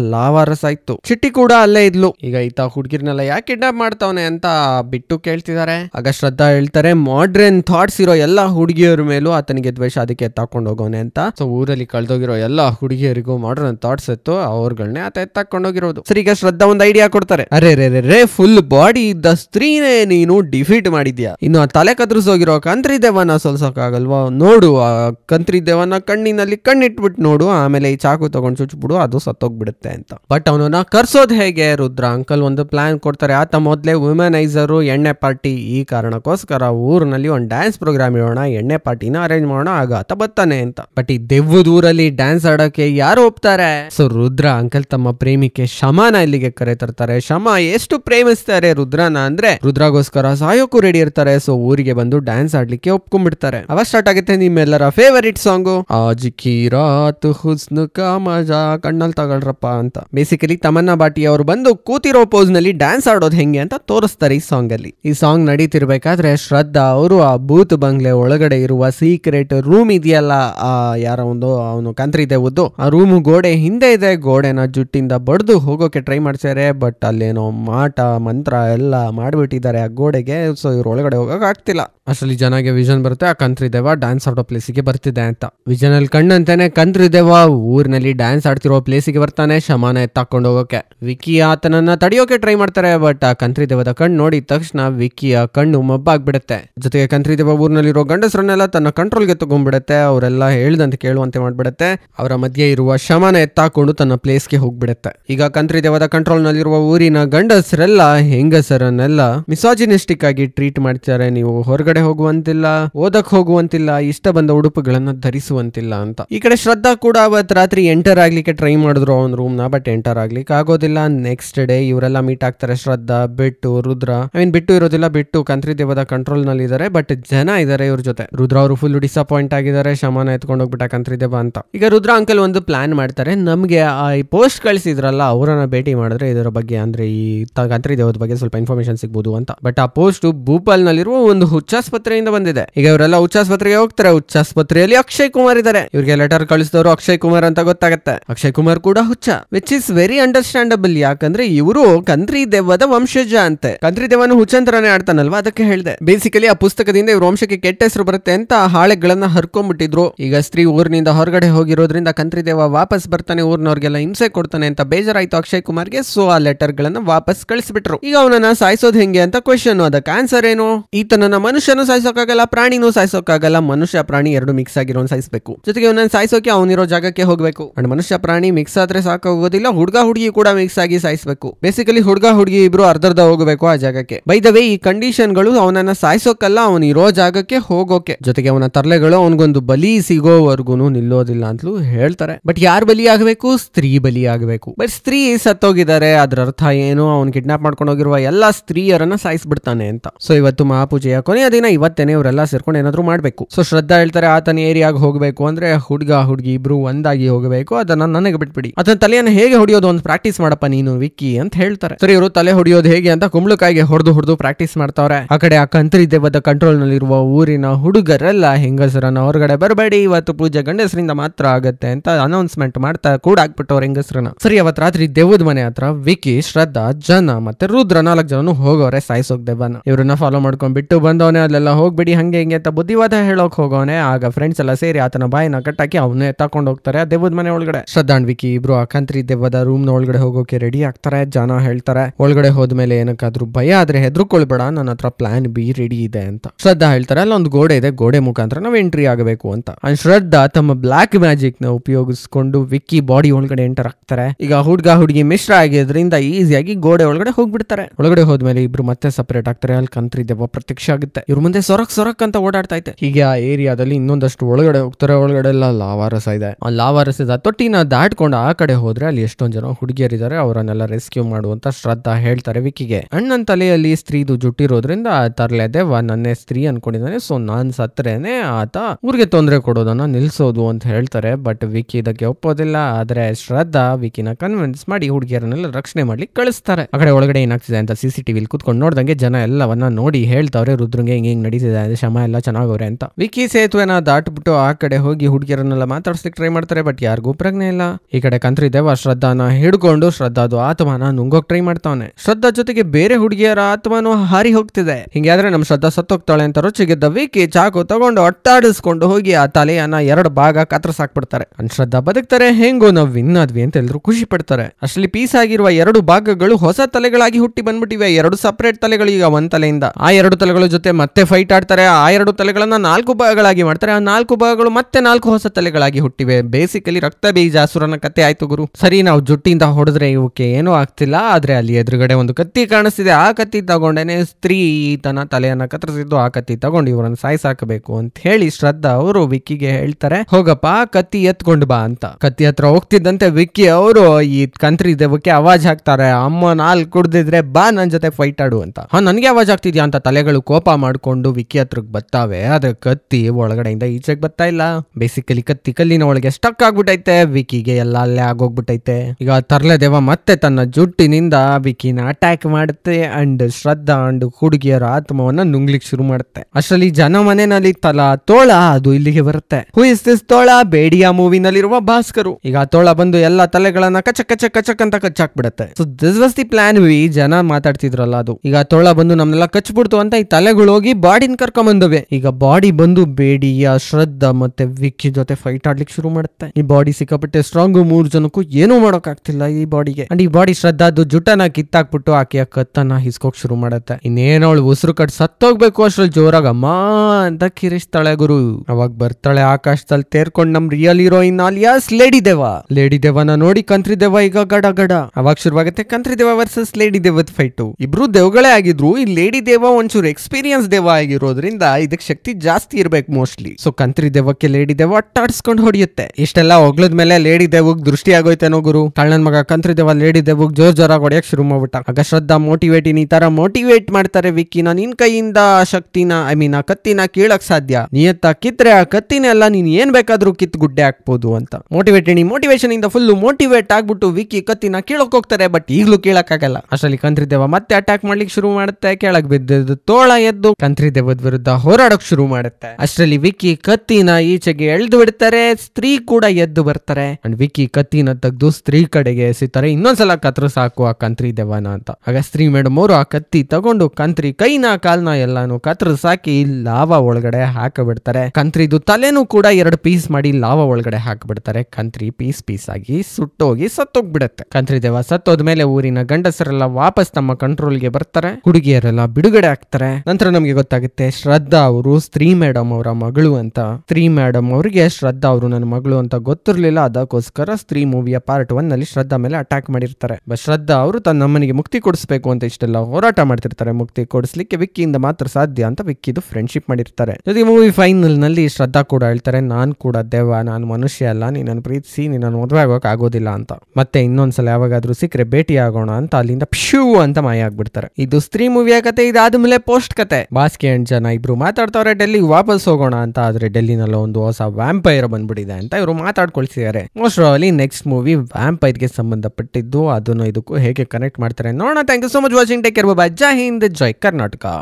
ಇತ್ತು ಚಿಟ್ಟಿ ಕೂಡ ಅಲ್ಲೇ ಇದ್ಲು ಈಗ ಈತ ಹುಡುಗಿರ್ನೆಲ್ಲ ಯಾಕೆ ಕಿಡ್ನಾಪ್ ಮಾಡ್ತಾವನೆ ಅಂತ ಬಿಟ್ಟು ಕೇಳ್ತಿದ್ದಾರೆ ಆಗ ಶ್ರದ್ಧಾ ಹೇಳ್ತಾರೆ ಮಾಡ್ರನ್ ಥಾಟ್ಸ್ ಇರೋ ಎಲ್ಲಾ ಹುಡುಗಿಯರ ಮೇಲೂ ಆತನಿಗೆ ದ್ವೇಷ ಅದಕ್ಕೆ ತಾಕೊಂಡು ಹೋಗೋನೆ ಅಂತ ಸೊ ಊರಲ್ಲಿ ಕಳ್ದೋಗಿರೋ ಎಲ್ಲಾ ಹುಡುಗಿಯರಿಗೂ ಮಾಡ್ರನ್ ಥಾಟ್ಸ್ ಇತ್ತು ಅವ್ರಗಳನ್ನೇ ಆತ ಎತ್ತಾಕೊಂಡೋಗಿರೋದು ಸರಿ ಈಗ ಶ್ರದ್ಧಾ ಒಂದು ಐಡಿಯಾ ಕೊಡ್ತಾರೆ ಅರೆ ರೇ ರೇ ಫುಲ್ ಬಾಡಿ ಇದ್ದ ಸ್ತ್ರೀನೇ ನೀನು ಡಿಫೀಟ್ ಮಾಡಿದ್ಯಾ ಇನ್ನು ಆ ತಲೆ ಕದ್ರಿಸೋಗಿರೋ ಕಂತ್ರಿ ದೇವನ ಸೋಲ್ಸೋಕಾಗಲ್ವಾ ನೋಡು ಆ ಕಂತ್ರಿ ದೇವನ ಕಣ್ಣಿನಲ್ಲಿ ಕಣ್ಣಿಟ್ಬಿಟ್ಟು ನೋಡು ಆಮೇಲೆ ಈ ಚಾಕು ತಗೊಂಡು ಚುಚ್ಬಿಡು ಅದು ಸತ್ತೋಗ್ಬಿಡುತ್ತೆ ಅಂತ ಬಟ್ ಅವನನ್ನ ಕರ್ಸೋದ್ ಹೇಗೆ ರುದ್ರ ಅಂಕಲ್ ಒಂದು ಪ್ಲಾನ್ ಕೊಡ್ತಾರೆ ಆತ ಮೊದಲೇ ವುಮೆನೈಸರು ಎಣ್ಣೆ ಪಾರ್ಟಿ ಈ ಕಾರಣಕ್ಕೋಸ್ಕರ ಊರಿನಲ್ಲಿ ಒಂದು ಡ್ಯಾನ್ಸ್ ಪ್ರೋಗ್ರಾಮ್ ಇರೋಣ ಎಣ್ಣೆ ಪಾರ್ಟಿನ ಅರೇಂಜ್ ಮಾಡೋಣ ಆಗ ಆತ ಬರ್ತಾನೆ ಅಂತ ಬಟ್ ಈ ದೆವ್ವ ಊರಲ್ಲಿ ಡ್ಯಾನ್ಸ್ ಆಡೋಕೆ ಯಾರು ಒಪ್ತಾರೆ ಸೊ ರುದ್ರ ಅಂಕಲ್ ತಮ್ಮ ಪ್ರೇಮಿಕೆ ಶಮಾನ ಇಲ್ಲಿಗೆ ಕರೆ ತರ್ತಾರೆ ಶಮ ಎಷ್ಟು ಪ್ರೇಮಿಸ್ತಾರೆ ರುದ್ರನ ಅಂದ್ರೆ ರುದ್ರಗೋಸ್ಕರ ಸಾಯೋಕು ರೆಡಿ ಇರ್ತಾರೆ ಸೊ ಊರಿಗೆ ಬಂದು ಡ್ಯಾನ್ಸ್ ಆಡ್ಲಿಕ್ಕೆ ಒಪ್ಕೊಂಡ್ಬಿಡ್ತಾರೆ ಅವ ಸ್ಟಾರ್ಟ್ ಆಗುತ್ತೆ ನಿಮ್ಮೆಲ್ಲರ ಫೇವರಿಟ್ ಸಾಂಗು ಆಜ್ ಕಿ ರಾತ್ ಹುಸ್ನು ಕಾ ಮಜಾ ಕಣ್ಣಲ್ಲಿ ತಗೊಳ್ರಪ್ಪ ಅಂತ ಬೇಸಿಕಲಿ ತಮನ್ನಾ ಬಾಟಿ ಅವರು ಬಂದು ಕೂತಿರೋ ಪೋಸ್ ನಲ್ಲಿ ಡ್ಯಾನ್ಸ್ ಆಡೋದು ಹೆಂಗೆ ಅಂತ ತೋರಿಸ್ತಾರೆ ಈ ಸಾಂಗ್ ಅಲ್ಲಿ ಈ ಸಾಂಗ್ ನಡೀತಿರ್ಬೇಕಾದ್ರೆ ಶ್ರದ್ಧಾ ಅವರು ಆ ಬೂತ್ ಬಂಗ್ಲೆ ಒಳಗಡೆ ಇರುವ ಸೀಕ್ರೆಟ್ ರೂಮ್ ಇದೆಯಲ್ಲ ಆ ಯಾರ ಒಂದು ಅವನು ಕಂತ್ರಿ ದೇವದ್ದು ಆ ರೂಮ್ ಗೋಡೆ ಹಿಂದೆ ಇದೆ ಗೋಡೆನ ಜುಟ್ಟಿಂದ ಬಡ್ದು ಹೋಗೋಕೆ ಟ್ರೈ ಮಾಡ್ತಾರೆ ಬಟ್ ಅಲ್ಲೇನೋ ಮಾಟ ಮಂತ್ರ ಎಲ್ಲ ಮಾಡ್ಬಿಟ್ಟಿದ್ದಾರೆ ಆ ಗೋಡೆಗೆ ಸೊ ಇವ್ರ ಒಳಗಡೆ ಹೋಗಕ್ ಆಗ್ತಿಲ್ಲ ಅಷ್ಟರಲ್ಲಿ ಜನಗೆ ವಿಷನ್ ಬರುತ್ತೆ ಆ ಕಂತ್ರಿ ದೇವ ಡ್ಯಾನ್ಸ್ ಆಡೋ ಪ್ಲೇಸಿಗೆ ಬರ್ತಿದೆ ಅಂತ ವಿಷನ್ ಅಲ್ಲಿ ಕಣ್ಣಂತಾನೆ ಕಂತ್ರಿ ದೇವ ಊರಿನಲ್ಲಿ ಡ್ಯಾನ್ಸ್ ಆಡ್ತಿರೋ ಪ್ಲೇಸಿಗೆ ಬರ್ತಾನೆ ಶಮ ಎತ್ತಕೊಂಡು ಎತ್ತಾಕೊಂಡು ಹೋಗೋಕೆ ವಿಕಿ ಆತನನ್ನ ತಡೆಯೋಕೆ ಟ್ರೈ ಮಾಡ್ತಾರೆ ಬಟ್ ಆ ಕಂತ್ರಿ ದೇವದ ಕಣ್ಣು ನೋಡಿದ ತಕ್ಷಣ ವಿಕಿಯ ಕಣ್ಣು ಮಬ್ಬಾಗ್ಬಿಡುತ್ತೆ ಜೊತೆಗೆ ಕಂತ್ರಿ ದೇವ ಊರಿನಲ್ಲಿರೋ ಗಂಡಸರನ್ನೆಲ್ಲ ತನ್ನ ಕಂಟ್ರೋಲ್ಗೆ ತಗೊಂಡ್ಬಿಡುತ್ತೆ ಅವರೆಲ್ಲ ಹೇಳ್ದಂತ ಕೇಳುವಂತೆ ಮಾಡ್ಬಿಡುತ್ತೆ ಅವರ ಮಧ್ಯೆ ಇರುವ ಶಮನ ಎತ್ತಾಕೊಂಡು ತನ್ನ ಪ್ಲೇಸ್ಗೆ ಹೋಗ್ಬಿಡುತ್ತೆ ಈಗ ಕಂತ್ರಿ ದೇವದ ಕಂಟ್ರೋಲ್ ನಲ್ಲಿರುವ ಊರಿನ ಗಂಡಸರೆಲ್ಲ ಹೆಂಗಸರನ್ನೆಲ್ಲ ಮಿಸಾಜಿನಿಸ್ಟಿಕ್ ಆಗಿ ಟ್ರೀಟ್ ಮಾಡ್ತಾರೆ ನೀವು ಹೊರಗಡೆ ಹೋಗುವಂತಿಲ್ಲ ಓದಕ್ ಹೋಗುವಂತಿಲ್ಲ ಇಷ್ಟ ಬಂದ ಉಡುಪುಗಳನ್ನ ಧರಿಸುವಂತಿಲ್ಲ ಅಂತ ಈ ಕಡೆ ಶ್ರದ್ಧಾ ಕೂಡ ಅವತ್ ರಾತ್ರಿ ಎಂಟರ್ ಆಗ್ಲಿಕ್ಕೆ ಟ್ರೈ ಮಾಡಿದ್ರು ಅವ್ನ ರೂಮ್ ನ ಬಟ್ ಬಟ್ ಎಂಟರ್ ಆಗ್ಲಿಕ್ಕೆ ಆಗೋದಿಲ್ಲ ನೆಕ್ಸ್ಟ್ ಡೇ ಇವರೆಲ್ಲ ಮೀಟ್ ಆಗ್ತಾರೆ ಶ್ರದ್ಧಾ ಬಿಟ್ಟು ರುದ್ರ ಐ ಮೀನ್ ಬಿಟ್ಟು ಇರೋದಿಲ್ಲ ಬಿಟ್ಟು ಕಂತ್ರಿ ದೇವದ ಕಂಟ್ರೋಲ್ ನಲ್ಲಿ ಇದಾರೆ ಬಟ್ ಜನ ಇದಾರೆ ಇವ್ರ ಜೊತೆ ರುದ್ರ ಅವರು ಫುಲ್ ಡಿಸಪಾಯಿಂಟ್ ಆಗಿದ್ದಾರೆ ಶಮಾನ ಎತ್ಕೊಂಡು ಹೋಗ್ಬಿಟ್ಟ ಕಂತ್ರಿ ದೇವ ಅಂತ ಈಗ ರುದ್ರ ಅಂಕಲ್ ಒಂದು ಪ್ಲಾನ್ ಮಾಡ್ತಾರೆ ನಮ್ಗೆ ಆ ಪೋಸ್ಟ್ ಕಳಿಸಿದ್ರಲ್ಲ ಅವರನ್ನ ಭೇಟಿ ಮಾಡಿದ್ರೆ ಇದರ ಬಗ್ಗೆ ಅಂದ್ರೆ ಈ ಕಂತ್ರಿ ದೇವದ ಬಗ್ಗೆ ಸ್ವಲ್ಪ ಇನ್ಫಾರ್ಮೇಶನ್ ಸಿಗ್ಬಹುದು ಅಂತ ಬಟ್ ಆ ಪೋಸ್ಟ್ ಭೂಪಾಲ್ ನಲ್ಲಿರುವ ಒಂದು ಹುಚ್ಚಾಸ್ಪತ್ರೆಯಿಂದ ಬಂದಿದೆ ಈಗ ಇವರೆಲ್ಲ ಹುಚ್ಚಾಸ್ಪತ್ರೆಗೆ ಹೋಗ್ತಾರೆ ಹುಚ್ಚಾಸ್ಪತ್ರೆಯಲ್ಲಿ ಅಕ್ಷಯ್ ಕುಮಾರ್ ಇದ್ದಾರೆ ಇವರಿಗೆ ಲೆಟರ್ ಕಳಿಸಿದವರು ಅಕ್ಷಯ್ ಕುಮಾರ್ ಅಂತ ಗೊತ್ತಾಗುತ್ತೆ ಅಕ್ಷಯ್ ಕುಮಾರ್ ಕೂಡ ಹುಚ್ಚ ವಿಚ್ ಇಸ್ ವೆರಿ ಅಂಡರ್ಸ್ಟ್ಯಾಂಡಬಲ್ ಯಾಕಂದ್ರೆ ಇವರು ಕಂತ್ರಿ ದೇವದ ವಂಶಜ ಅಂತೆ ಕಂತ್ರಿ ದೇವನು ಹುಚ್ಚಂದ್ರನೇ ಆಡ್ತಾನಲ್ವಾ ಅದಕ್ಕೆ ಹೇಳಿದೆ ಬೇಸಿಕಲಿ ಆ ಪುಸ್ತಕದಿಂದ ಇವ್ರ ವಂಶಕ್ಕೆ ಕೆಟ್ಟ ಹೆಸರು ಬರುತ್ತೆ ಅಂತ ಹಾಳೆಗಳನ್ನ ಹರ್ಕೊಂಡ್ಬಿಟ್ಟಿದ್ರು ಈಗ ಸ್ತ್ರೀ ಊರಿನಿಂದ ಹೊರಗಡೆ ಹೋಗಿರೋದ್ರಿಂದ ಕಂತ್ರಿ ದೇವ ವಾಪಸ್ ಬರ್ತಾನೆ ಊರ್ನವ್ರಿಗೆಲ್ಲ ಹಿಂಸೆ ಕೊಡ್ತಾನೆ ಅಂತ ಬೇಜಾರಾಯ್ತು ಅಕ್ಷಯ್ ಕುಮಾರ್ಗೆ ಸೊ ಆ ಲೆಟರ್ ಗಳನ್ನ ವಾಪಸ್ ಕಳಿಸ್ಬಿಟ್ರು ಈಗ ಅವನನ್ನ ಸಾಯಿಸೋದ್ ಹೆಂಗೆ ಅಂತ ಕ್ವಶನ್ ಅದಕ್ಕೆ ಆನ್ಸರ್ ಏನು ಈತನನ್ನ ಮನುಷ್ಯನೂ ಸಾಯಿಸೋಕಾಗಲ್ಲ ಪ್ರಾಣಿನೂ ಸಾಯಿಸೋಕಾಗಲ್ಲ ಮನುಷ್ಯ ಪ್ರಾಣಿ ಎರಡು ಮಿಕ್ಸ್ ಆಗಿರೋ ಸಾಯಿಸಬೇಕು ಜೊತೆಗೆ ಅವನನ್ನ ಸಾಯಿಸೋಕೆ ಅವನಿರೋ ಜಾಗಕ್ಕೆ ಹೋಗ್ಬೇಕು ಅಂಡ್ ಮನುಷ್ಯ ಪ್ರಾಣಿ ಮಿಕ್ಸ್ ಆದ್ರೆ ಸಾಕಾಗೋದಿಲ್ಲ ಇಲ್ಲ ಹುಡುಗ ಹುಡುಗಿ ಕೂಡ ಮಿಕ್ಸ್ ಆಗಿ ಸಾಯಿಸಬೇಕು ಬೇಸಿಕಲಿ ಹುಡುಗ ಹುಡುಗಿ ಇಬ್ರು ಅರ್ಧರ್ಧ ಹೋಗಬೇಕು ಆ ಜಾಗಕ್ಕೆ ಬೈದವೇ ಈ ಕಂಡೀಷನ್ ಗಳು ಅವನನ್ನ ಸಾಯಿಸೋಕಲ್ಲ ಅವನು ಇರೋ ಜಾಗಕ್ಕೆ ಹೋಗೋಕೆ ಜೊತೆಗೆ ಅವನ ತರಲೆಗಳು ಅವನಿಗೊಂದು ಬಲಿ ಸಿಗೋವರೆಗೂ ನಿಲ್ಲೋದಿಲ್ಲ ಅಂತಲೂ ಹೇಳ್ತಾರೆ ಬಟ್ ಯಾರು ಬಲಿ ಆಗಬೇಕು ಸ್ತ್ರೀ ಬಲಿ ಆಗಬೇಕು ಬಟ್ ಸ್ತ್ರೀ ಸತ್ತೋಗಿದ್ದಾರೆ ಅದ್ರ ಅರ್ಥ ಏನು ಅವ್ನ ಕಿಡ್ನಾಪ್ ಮಾಡ್ಕೊಂಡು ಹೋಗಿರುವ ಎಲ್ಲಾ ಸ್ತ್ರೀಯರನ್ನ ಸಾಯಿಸ್ಬಿಡ್ತಾನೆ ಅಂತ ಸೊ ಇವತ್ತು ಮಹಾಪೂಜೆಯ ಕೊನೆಯ ದಿನ ಇವತ್ತೇನೆ ಇವರೆಲ್ಲ ಸೇರ್ಕೊಂಡು ಏನಾದ್ರು ಮಾಡಬೇಕು ಸೊ ಶ್ರದ್ಧಾ ಹೇಳ್ತಾರೆ ಆತನ ಏರಿಯಾಗ ಹೋಗಬೇಕು ಅಂದ್ರೆ ಹುಡ್ಗ ಹುಡುಗಿ ಇಬ್ರು ಒಂದಾಗಿ ಹೋಗಬೇಕು ಅದನ್ನ ನನಗೆ ಬಿಟ್ಬಿಡಿ ಅದನ್ನ ತಲೆಯನ್ನು ಹೇಗೆ ತಲೆಗೆ ಒಂದು ಪ್ರಾಕ್ಟೀಸ್ ಮಾಡಪ್ಪ ನೀನು ವಿಕ್ಕಿ ಅಂತ ಹೇಳ್ತಾರೆ ಸರಿ ಇವರು ತಲೆ ಹೊಡೆಯೋದು ಹೇಗೆ ಅಂತ ಕುಂಬಳಕಾಯಿಗೆ ಹೊಡೆದು ಹೊಡೆದು ಪ್ರಾಕ್ಟೀಸ್ ಮಾಡ್ತಾವ್ರೆ ಆ ಕಡೆ ಆ ಕಂತ್ರಿ ದೇವದ ಕಂಟ್ರೋಲ್ ನಲ್ಲಿರುವ ಊರಿನ ಹುಡುಗರೆಲ್ಲ ಹೆಂಗಸರನ್ನ ಹೊರಗಡೆ ಬರಬೇಡಿ ಇವತ್ತು ಪೂಜೆ ಗಂಡಸರಿಂದ ಮಾತ್ರ ಆಗುತ್ತೆ ಅಂತ ಅನೌನ್ಸ್ಮೆಂಟ್ ಮಾಡ್ತಾ ಕೂಡ ಹಾಕ್ಬಿಟ್ಟವ್ರ ಹೆಂಗಸರನ್ನ ಸರಿ ಅವತ್ ರಾತ್ರಿ ದೇವದ ಮನೆ ಹತ್ರ ವಿಕಿ ಶ್ರದ್ಧಾ ಜನ ಮತ್ತೆ ರುದ್ರ ನಾಲ್ಕು ಜನನು ಹೋಗೋರೆ ಸಾಯಿಸೋಗ್ ದೇವನ ಇವ್ರನ್ನ ಫಾಲೋ ಮಾಡ್ಕೊಂಡ್ ಬಿಟ್ಟು ಬಂದವನೇ ಅಲ್ಲೆಲ್ಲ ಹೋಗ್ಬಿಡಿ ಹಂಗೆ ಹಿಂಗೆ ಅಂತ ಬುದ್ಧಿವಾದ ಹೇಳೋಕ್ ಹೋಗೋನೆ ಆಗ ಫ್ರೆಂಡ್ಸ್ ಎಲ್ಲ ಸೇರಿ ಆತನ ಬಾಯಿನ ಕಟ್ಟಾಕಿ ಅವನೇ ತಕೊಂಡು ಹೋಗ್ತಾರೆ ದೇವದ ಮನೆ ಒಳಗಡೆ ಶ್ರದ್ಧಾಂಡ್ ವಿಕಿ ಇಬ್ರು ಆ ಕಂತ್ರಿ ರೂಮ್ ನ ಒಳಗಡೆ ಹೋಗೋಕೆ ರೆಡಿ ಆಗ್ತಾರೆ ಜನ ಹೇಳ್ತಾರೆ ಒಳಗಡೆ ಹೋದ್ಮೇಲೆ ಏನಕ್ಕಾದ್ರೂ ಭಯ ಆದ್ರೆ ಹೆದ್ರಕೊಳ್ಬೇಡ ನನ್ನ ಹತ್ರ ಪ್ಲಾನ್ ಬಿ ರೆಡಿ ಇದೆ ಅಂತ ಶ್ರದ್ಧಾ ಹೇಳ್ತಾರೆ ಅಲ್ಲೊಂದು ಗೋಡೆ ಇದೆ ಗೋಡೆ ಮುಖಾಂತರ ನಾವು ಎಂಟ್ರಿ ಆಗಬೇಕು ಅಂತ ಅಂಡ್ ಶ್ರದ್ಧಾ ತಮ್ಮ ಬ್ಲಾಕ್ ಮ್ಯಾಜಿಕ್ ನ ಉಪಯೋಗಿಸ್ಕೊಂಡು ವಿಕ್ಕಿ ಬಾಡಿ ಒಳಗಡೆ ಎಂಟರ್ ಆಗ್ತಾರೆ ಈಗ ಹುಡ್ಗ ಹುಡುಗಿ ಮಿಶ್ರ ಆಗಿದ್ರಿಂದ ಈಸಿಯಾಗಿ ಗೋಡೆ ಒಳಗಡೆ ಹೋಗ್ಬಿಡ್ತಾರೆ ಒಳಗಡೆ ಹೋದ್ಮೇಲೆ ಇಬ್ರು ಮತ್ತೆ ಸಪರೇಟ್ ಆಗ್ತಾರೆ ಅಲ್ಲಿ ಕಂತ್ರಿ ದೆವ್ವ ಪ್ರತ್ಯಕ್ಷ ಆಗುತ್ತೆ ಇವ್ರ ಮುಂದೆ ಸೊರಕ್ ಸೊರಕ್ ಅಂತ ಓಡಾಡ್ತಾ ಇದೆ ಹೀಗೆ ಆ ಏರಿಯಾದಲ್ಲಿ ಇನ್ನೊಂದಷ್ಟು ಒಳಗಡೆ ಹೋಗ್ತಾರೆ ಒಳಗಡೆ ಎಲ್ಲ ಲಾವಾರಸ ಇದೆ ಆ ಲಾವಾರಸದ ತೊಟ್ಟಿನ ದಾಟ್ಕೊಂಡು ಆ ಕಡೆ ಹೋದ್ರೆ ಅಲ್ಲಿ ಎಷ್ಟೊಂದು ಜನ ಹುಡುಗಿಯರಿದ್ದಾರೆ ಅವರನ್ನೆಲ್ಲ ರೆಸ್ಕ್ಯೂ ಮಾಡುವಂತ ಶ್ರದ್ಧಾ ಹೇಳ್ತಾರೆ ವಿಕಿಗೆ ಅಣ್ಣನ ತಲೆಯಲ್ಲಿ ಸ್ತ್ರೀದು ಜುಟ್ಟಿರೋದ್ರಿಂದ ತರಲೆ ದೇವ ನನ್ನೇ ಸ್ತ್ರೀ ಅನ್ಕೊಂಡಿದ್ದಾನೆ ಸೊ ನಾನ್ ಸತ್ರೇನೆ ಆತ ಊರಿಗೆ ತೊಂದರೆ ಕೊಡೋದನ್ನ ನಿಲ್ಸೋದು ಅಂತ ಹೇಳ್ತಾರೆ ಬಟ್ ವಿಕಿ ಇದಕ್ಕೆ ಒಪ್ಪೋದಿಲ್ಲ ಆದ್ರೆ ಶ್ರದ್ಧಾ ವಿಕಿನ ಕನ್ವಿನ್ಸ್ ಮಾಡಿ ಹುಡುಗಿಯರನ್ನೆಲ್ಲ ರಕ್ಷಣೆ ಮಾಡ್ಲಿಕ್ಕೆ ಕಳಿಸ್ತಾರೆ ಆ ಕಡೆ ಒಳಗಡೆ ಏನಾಗ್ತಿದೆ ಅಂತ ಸಿ ಸಿ ಟಿವಿಲಿ ಕುತ್ಕೊಂಡು ನೋಡ್ದಂಗೆ ಜನ ಎಲ್ಲವನ್ನ ನೋಡಿ ಹೇಳ್ತಾವ್ರೆ ರುದ್ರಂಗೆ ಹಿಂಗ್ ಹಿಂಗ್ ನಡೀತಿದೆ ಶಮ ಎಲ್ಲ ಚೆನ್ನಾಗವ್ರೆ ಅಂತ ವಿಕಿ ಸೇತುವೆನ ದಾಟ್ಬಿಟ್ಟು ಆ ಕಡೆ ಹೋಗಿ ಹುಡುಗಿಯರನ್ನೆಲ್ಲ ಮಾತಾಡ್ಸ್ಲಿಕ್ಕೆ ಟ್ರೈ ಮಾಡ್ತಾರೆ ಬಟ್ ಯಾರಿಗೂ ಪ್ರಜ್ಞೆ ಇಲ್ಲ ಈ ಕಡೆ ಕಂತ್ರಿ ದೇವ ಶ್ರದ್ಧಾನ ಹಿಡ್ಕೊಂಡು ಶ್ರದ್ಧಾದು ಆತ್ಮನ ನುಂಗೋಕ್ ಟ್ರೈ ಮಾಡ್ತಾವನೆ ಶ್ರದ್ಧಾ ಜೊತೆಗೆ ಬೇರೆ ಹುಡುಗಿಯರ ಆತ್ಮನು ಹಾರಿ ಹೋಗ್ತಿದೆ ಹಿಂಗಾದ್ರೆ ನಮ್ ಶ್ರದ್ಧಾ ಸತ್ತೋಗ್ತಾಳೆ ಅಂತ ರುಚಿಗೆ ದವಿಕ್ಕಿ ಚಾಕು ತಗೊಂಡು ಅಟ್ಟಾಡಿಸ್ಕೊಂಡು ಹೋಗಿ ಆ ತಲೆಯನ್ನ ಎರಡು ಭಾಗ ಕತ್ರಸಾಕ್ಬಿಡ್ತಾರೆ ಅನ್ ಶ್ರದ್ಧಾ ಬದುಕ್ತಾರೆ ಹೆಂಗೋ ನಾವ್ ವಿನ್ ಆದ್ವಿ ಅಂತ ಎಲ್ರು ಖುಷಿ ಪಡ್ತಾರೆ ಅಷ್ಟರಲ್ಲಿ ಪೀಸ್ ಆಗಿರುವ ಎರಡು ಭಾಗಗಳು ಹೊಸ ತಲೆಗಳಾಗಿ ಹುಟ್ಟಿ ಬಂದ್ಬಿಟ್ಟಿವೆ ಎರಡು ಸಪರೇಟ್ ತಲೆಗಳು ಈಗ ಒಂದ್ ತಲೆಯಿಂದ ಆ ಎರಡು ತಲೆಗಳ ಜೊತೆ ಮತ್ತೆ ಫೈಟ್ ಆಡ್ತಾರೆ ಆ ಎರಡು ತಲೆಗಳನ್ನ ನಾಲ್ಕು ಭಾಗಗಳಾಗಿ ಮಾಡ್ತಾರೆ ಆ ನಾಲ್ಕು ಭಾಗಗಳು ಮತ್ತೆ ನಾಲ್ಕು ಹೊಸ ತಲೆಗಳಾಗಿ ಹುಟ್ಟಿವೆ ಬೇಸಿಕಲಿ ರಕ್ತ ಬೀಜಾಸುರನ ಕತೆ ಆಯ್ತು ಗುರು ಸರಿ ನಾವು ಜುಟ್ಟಿಯಿಂದ ಹೊಡೆದ್ರೆ ಇವಕ್ಕೆ ಏನೂ ಆಗ್ತಿಲ್ಲ ಆದರೆ ಅಲ್ಲಿ ಎದುರುಗಡೆ ಒಂದು ಕತ್ತಿ ಕಾಣಿಸ್ತಿದೆ ಆ ಕತ್ತಿ ತಗೊಂಡೇನೆ ಸ್ತ್ರೀ ತನ್ನ ತಲೆಯನ್ನು ಕತ್ತರಿಸಿದ್ದು ಆ ಕತ್ತಿ ತಗೊಂಡು ಇವರನ್ನು ಸಾಯಿಸಾಕಬೇಕು ಅಂತ ಹೇಳಿ ಶ್ರದ್ಧಾ ಅವರು ವಿಕ್ಕಿಗೆ ಹೇಳ್ತಾರೆ ಹೋಗಪ್ಪ ಕತ್ತಿ ಎತ್ಕೊಂಡು ಬಾ ಅಂತ ಕತ್ತಿ ಹತ್ರ ಹೋಗ್ತಿದ್ದಂತೆ ವಿಕ್ಕಿ ಅವರು ಈ ಕಂತ್ರಿ ದೇವಕ್ಕೆ ಅವಾಜ್ ಹಾಕ್ತಾರೆ ಅಮ್ಮ ನಾಲ್ ಕುಡ್ದಿದ್ರೆ ಬಾ ನನ್ನ ಜೊತೆ ಫೈಟ್ ಆಡು ಅಂತ ಹಾ ನನಗೆ ಅವಾಜ್ ಆಗ್ತಿದ್ಯಾ ಅಂತ ತಲೆಗಳು ಕೋಪ ಮಾಡ್ಕೊಂಡು ವಿಕ್ಕಿ ಹತ್ರಕ್ಕೆ ಬರ್ತಾವೆ ಆದರೆ ಕತ್ತಿ ಒಳಗಡೆಯಿಂದ ಈಚೆಗೆ ಬರ್ತಾ ಇಲ್ಲ ಬೇಸಿಕಲಿ ಕತ್ತಿ ಕಲ್ಲಿನ ಒಳಗೆ ಸ್ಟಕ್ ಆಗ್ಬಿಟ್ಟೈತೆ ವಿಕಿಗೆ ಎಲ್ಲ ಅಲ್ಲೇ ಆಗೋಗ್ಬಿಟೈತೆ ಈಗ ತರ್ಲೆ ದೇವ ಮತ್ತೆ ತನ್ನ ಜುಟ್ಟಿನಿಂದ ವಿಕಿನ ಅಟ್ಯಾಕ್ ಮಾಡುತ್ತೆ ಅಂಡ್ ಶ್ರದ್ಧಾ ಅಂಡ್ ಹುಡುಗಿಯರ ಆತ್ಮವನ್ನ ನುಂಗ್ಲಿಕ್ ಶುರು ಮಾಡುತ್ತೆ ಅಷ್ಟರಲ್ಲಿ ಜನ ಮನೆಯಲ್ಲಿ ತಲಾ ತೋಳ ಅದು ಇಲ್ಲಿಗೆ ಬರುತ್ತೆ ಹುಯಿಸ್ ಇಸ್ ದಿಸ್ ತೋಳ ಬೇಡಿಯಾ ಮೂವಿನಲ್ಲಿರುವ ಭಾಸ್ಕರು ಈಗ ತೋಳ ಬಂದು ಎಲ್ಲಾ ತಲೆಗಳನ್ನ ಕಚಕ್ ಕಚಕ್ ಕಚಕ್ ಅಂತ ಬಿಡುತ್ತೆ so this was the plan we ಜನ ಮಾತಾಡ್ತಿದ್ರಲ್ಲ ಅದು ಈಗ ತೋಳ ಬಂದು ನಮ್ನೆಲ್ಲ ಬಿಡ್ತು ಅಂತ ಈ ತಲೆಗಳು ಹೋಗಿ ಬಾಡಿನ ಕರ್ಕೊಂಡ್ ಬಂದವೆ ಈಗ ಬಾಡಿ ಬಂದು ಬೇಡಿಯ ಶ್ರದ್ಧಾ ಮತ್ತೆ ವಿಕ್ಕಿ ಜೊತೆ ಫೈಟ್ ಆಡ್ಲಿಕ್ಕೆ ಶುರು ಮಾಡುತ್ತೆ ಈ ಬಾಡಿ ಸಿಕ್ಕಾಪಟ್ಟೆ ಸ್ಟ್ರಾಂಗ್ ಮೂರ್ ಜನಕ್ಕೂ ಏನು ಮಾಡೋಕ್ಕಾಗ್ತಿಲ್ಲ ಈ ಬಾಡಿಗೆ ಅಂಡ್ ಈ ಬಾಡಿ ಶ್ರದ್ಧಾದು ಜುಟ್ಟನ ಕಿತ್ತಾಕ್ಬಿಟ್ಟು ಆಕೆಯ ಕತ್ತನ್ನ ಹಿಸ್ಕೋಕ್ ಶುರು ಮಾಡತ್ತೆ ಇನ್ನೇನವಳು ಅವಳು ಉಸಿರು ಕಟ್ ಸತ್ತೋಗ್ಬೇಕು ಅಷ್ಟ್ರಲ್ಲಿ ಜೋರಾಗ ಅಮ್ಮ ಅಂತ ಕಿರಿಸ್ತಾಳೆ ಗುರು ಅವಾಗ ಬರ್ತಾಳೆ ಆಕಾಶದಲ್ಲಿ ತೇರ್ಕೊಂಡ್ ನಮ್ ರಿಯಲ್ ಹೀರೋಯಿನ್ ಆಲಿಯಾಸ್ ಲೇಡಿ ದೇವ ಲೇಡಿ ದೇವನ ನೋಡಿ ಕಂತ್ರಿ ದೇವ ಈಗ ಗಡ ಗಡ ಅವಾಗ ಶುರುವಾಗುತ್ತೆ ಕಂತ್ರಿ ದೇವ ವರ್ಸಸ್ ಲೇಡಿ ದೇವತ್ ಫೈಟು ಇಬ್ರು ದೇವಗಳೇ ಆಗಿದ್ರು ಈ ಲೇಡಿ ದೇವ ಒಂಚೂರು ಎಕ್ಸ್ಪೀರಿಯನ್ಸ್ ದೇವ ಆಗಿರೋದ್ರಿಂದ ಇದಕ್ಕೆ ಶಕ್ತಿ ಜಾಸ್ತಿ ಇರ್ಬೇಕು ಮೋಸ್ಟ್ಲಿ ಸೊ ಕಂತ್ರಿ ದೇವಕ್ಕೆ ಲೇಡಿ ದೇವ ಅಟ್ಟಾಡ್ಸ್ಕೊಂಡು ಹೊಡೆಯುತ್ತೆ ಇಷ್ಟೆಲ್ಲ ಒಗ್ಲದ ಮೇಲೆ ಲೇಡಿ ದೇವಗ್ ದೃಷ್ಟಿ ಆಗೋಯ್ತೇನೋ ಗುರು ತಳ್ಳನ್ ಮಗ ಕಂತ್ರಿದೇವ ಲೇಡಿ ದೇವ್ ಜೋರ್ ಜೋರಾಗಿ ಹೊಡೆಯಕ್ ಶುರು ಮಾಡ್ಬಿಟ್ಟ ಆಗ ಶ್ರದ್ಧಾ ಮೋಟಿವೇಟ್ ಈ ತರ ಮೋಟಿವೇಟ್ ಮಾಡ್ತಾರೆ ವಿಕ್ಕಿನ ನಿನ್ ಕೈಯಿಂದ ಆ ಶಕ್ತಿನ ಐ ಮೀನ್ ಆ ಕತ್ತಿನ ಕೀಳಕ್ ಸಾಧ್ಯ ನಿಯತ್ತ ಕಿತ್ರೆ ಆ ಕತ್ತಿನೆಲ್ಲ ನೀನ್ ಏನ್ ಬೇಕಾದ್ರೂ ಕಿತ್ ಗುಡ್ಡೆ ಹಾಕ್ಬೋದು ಅಂತ ಮೋಟಿವೇಟ್ ಇನ್ ಮೋಟಿವೇಶನ್ ಇಂದ ಫುಲ್ ಮೋಟಿವೇಟ್ ಆಗ್ಬಿಟ್ಟು ವಿಕ್ಕಿ ಕತ್ತಿನ ಕೀಳಕ್ ಹೋಗ್ತಾರೆ ಬಟ್ ಈಗ್ಲೂ ಕೀಳಕ್ ಆಗಲ್ಲ ಕಂತ್ರಿ ಕಂತ್ರಿದೇವ ಮತ್ತೆ ಅಟ್ಯಾಕ್ ಮಾಡ್ಲಿಕ್ಕೆ ಶುರು ಮಾಡುತ್ತೆ ಕೆಳಗ್ ಬಿದ್ದು ತೋಳ ಎದ್ದು ಕಂತ್ರಿದೇವದ ವಿರುದ್ಧ ಹೋರಾಡಕ್ ಶುರು ಮಾಡುತ್ತೆ ಅಷ್ಟರಲ್ಲಿ ವಿಕ್ಕಿ ಕತ್ತಿನ ಈಚೆಗೆ ಎಳ್ದು ಬಿಡ್ತಾರೆ ಸ್ತ್ರೀ ಕೂಡ ಎದ್ದು ಬರ್ತಾರೆ ಅಂಡ್ ವಿಕ್ಕಿ ಕತ್ತಿನ ತೆಗೆದು ಸ್ತ್ರೀ ಕಡೆಗೆ ಎಸಿತಾರೆ ಇನ್ನೊಂದ್ಸಲ ಕತ್ರ ಸಾಕು ಆ ಕಂತ್ರಿ ದೇವನ ಅಂತ ಆಗ ಸ್ತ್ರೀ ಮೇಡಮ್ ಅವರು ಆ ಕತ್ತಿ ತಗೊಂಡು ಕಂತ್ರಿ ಕೈನ ಕಾಲ್ನ ಎಲ್ಲಾನು ಕತ್ರ ಸಾಕಿ ಲಾವ ಒಳಗಡೆ ಹಾಕಬಿಡ್ತಾರೆ ಕಂತ್ರಿದು ತಲೆನೂ ಕೂಡ ಎರಡು ಪೀಸ್ ಮಾಡಿ ಲಾವ ಒಳಗಡೆ ಹಾಕಿಬಿಡ್ತಾರೆ ಕಂತ್ರಿ ಪೀಸ್ ಪೀಸ್ ಆಗಿ ಸುಟ್ಟೋಗಿ ಸತ್ತೋಗ್ಬಿಡತ್ತೆ ಕಂತ್ರಿ ದೆವ್ವ ಸತ್ತೋದ್ಮೇಲೆ ಊರಿನ ಗಂಡಸರೆಲ್ಲ ವಾಪಸ್ ತಮ್ಮ ಕಂಟ್ರೋಲ್ಗೆ ಬರ್ತಾರೆ ಹುಡುಗಿಯರೆಲ್ಲ ಬಿಡುಗಡೆ ಆಗ್ತಾರೆ ನಂತರ ನಮಗೆ ಗೊತ್ತಾಗುತ್ತೆ ಶ್ರದ್ಧಾ ಅವರು ಸ್ತ್ರೀ ಮೇಡಮ್ ಅವರ ಮಗಳು ಅಂತ ಸ್ತ್ರೀ ಮೇಡಮ್ ಅವರಿಗೆ ಶ್ರದ್ಧಾ ಅವರು ನನ್ನ ಮಗಳು ಅಂತ ಗೊತ್ತಿರಲಿಲ್ಲ ಅದಕ್ಕೋಸ್ಕರ ಸ್ತ್ರೀ ಮೂವಿಯ ಪಾರ್ಟ್ ಒನ್ ನಲ್ಲಿ ಶ್ರದ್ಧಾ ಮೇಲೆ ಅಟ್ಯಾಕ್ ಮಾಡಿರ್ತಾರೆ ಬಟ್ ಶ್ರದ್ಧಾ ಅವರು ತನ್ನ ಅಮ್ಮನಿಗೆ ಮುಕ್ತಿ ಕೊಡಿಸಬೇಕು ಅಂತ ಇಷ್ಟೆಲ್ಲ ಹೋರಾಟ ಮಾಡ್ತಿರ್ತಾರೆ ಮುಕ್ತಿ ಕೊಡಿಸಲಿಕ್ಕೆ ವಿಕ್ಕಿಯಿಂದ ಮಾತ್ರ ಸಾಧ್ಯ ಅಂತ ವಿಕ್ಕಿದು ಫ್ರೆಂಡ್ಶಿಪ್ ಮಾಡಿರ್ತಾರೆ ಜೊತೆಗೆ ಮೂವಿ ಫೈನಲ್ ನಲ್ಲಿ ಶ್ರದ್ಧಾ ಕೂಡ ಹೇಳ್ತಾರೆ ನಾನು ಕೂಡ ದೇವ ನಾನು ಮನುಷ್ಯ ಅಲ್ಲ ನೀನನ್ನು ಪ್ರೀತಿಸಿ ನೀನನ್ನು ಮದುವೆ ಆಗೋಕೆ ಆಗೋದಿಲ್ಲ ಅಂತ ಮತ್ತೆ ಇನ್ನೊಂದ್ಸಲ ಯಾವಾಗಾದ್ರೂ ಸಿಕ್ಕರೆ ಭೇಟಿ ಆಗೋಣ ಅಂತ ಅಲ್ಲಿಂದ ಪ್ಶ್ಯೂ ಅಂತ ಮಾಯ ಆಗ್ಬಿಡ್ತಾರೆ ಇದು ಸ್ತ್ರೀ ಮೂವಿಯ ಕತೆ ಇದಾದ್ಮೇಲೆ ಪೋಸ್ಟ್ ಕತೆ ಬಾಸ್ಕಿ ಅಂಡ್ ಜನ ಇಬ್ರು ಮಾತಾಡ್ತಾವ್ರೆ ಡೆಲ್ಲಿ ವಾಪಸ್ ಹೋಗೋಣ ಅಂತ ಆದ್ರೆ ಡೆಲ್ಲಿನಲ್ಲ ಒಂದು ಹೊಸ ವ್ಯಾಂಪೈರ್ ಬಂದ್ಬಿಟ್ಟಿದೆ ಅಂತ ಇವರು ಮಾತಾಡ್ಕೊಳ್ತಿದ್ದಾರೆ ಮೋಸ್ಟ್ ಪ್ರಾಬಲಿ ನೆಕ್ಸ್ಟ್ ಮೂವಿ ವ್ಯಾಂಪೈರ್ಗೆ ಸಂಬಂಧಪಟ್ಟಿದ್ದು ಅದನ್ನು ಇದಕ್ಕೂ ಹೇಗೆ ಕನೆಕ್ಟ್ ಮಾಡ್ತಾರೆ ನೋಡೋಣ thank you so much watching take care bye Jai Hind Jai Karnataka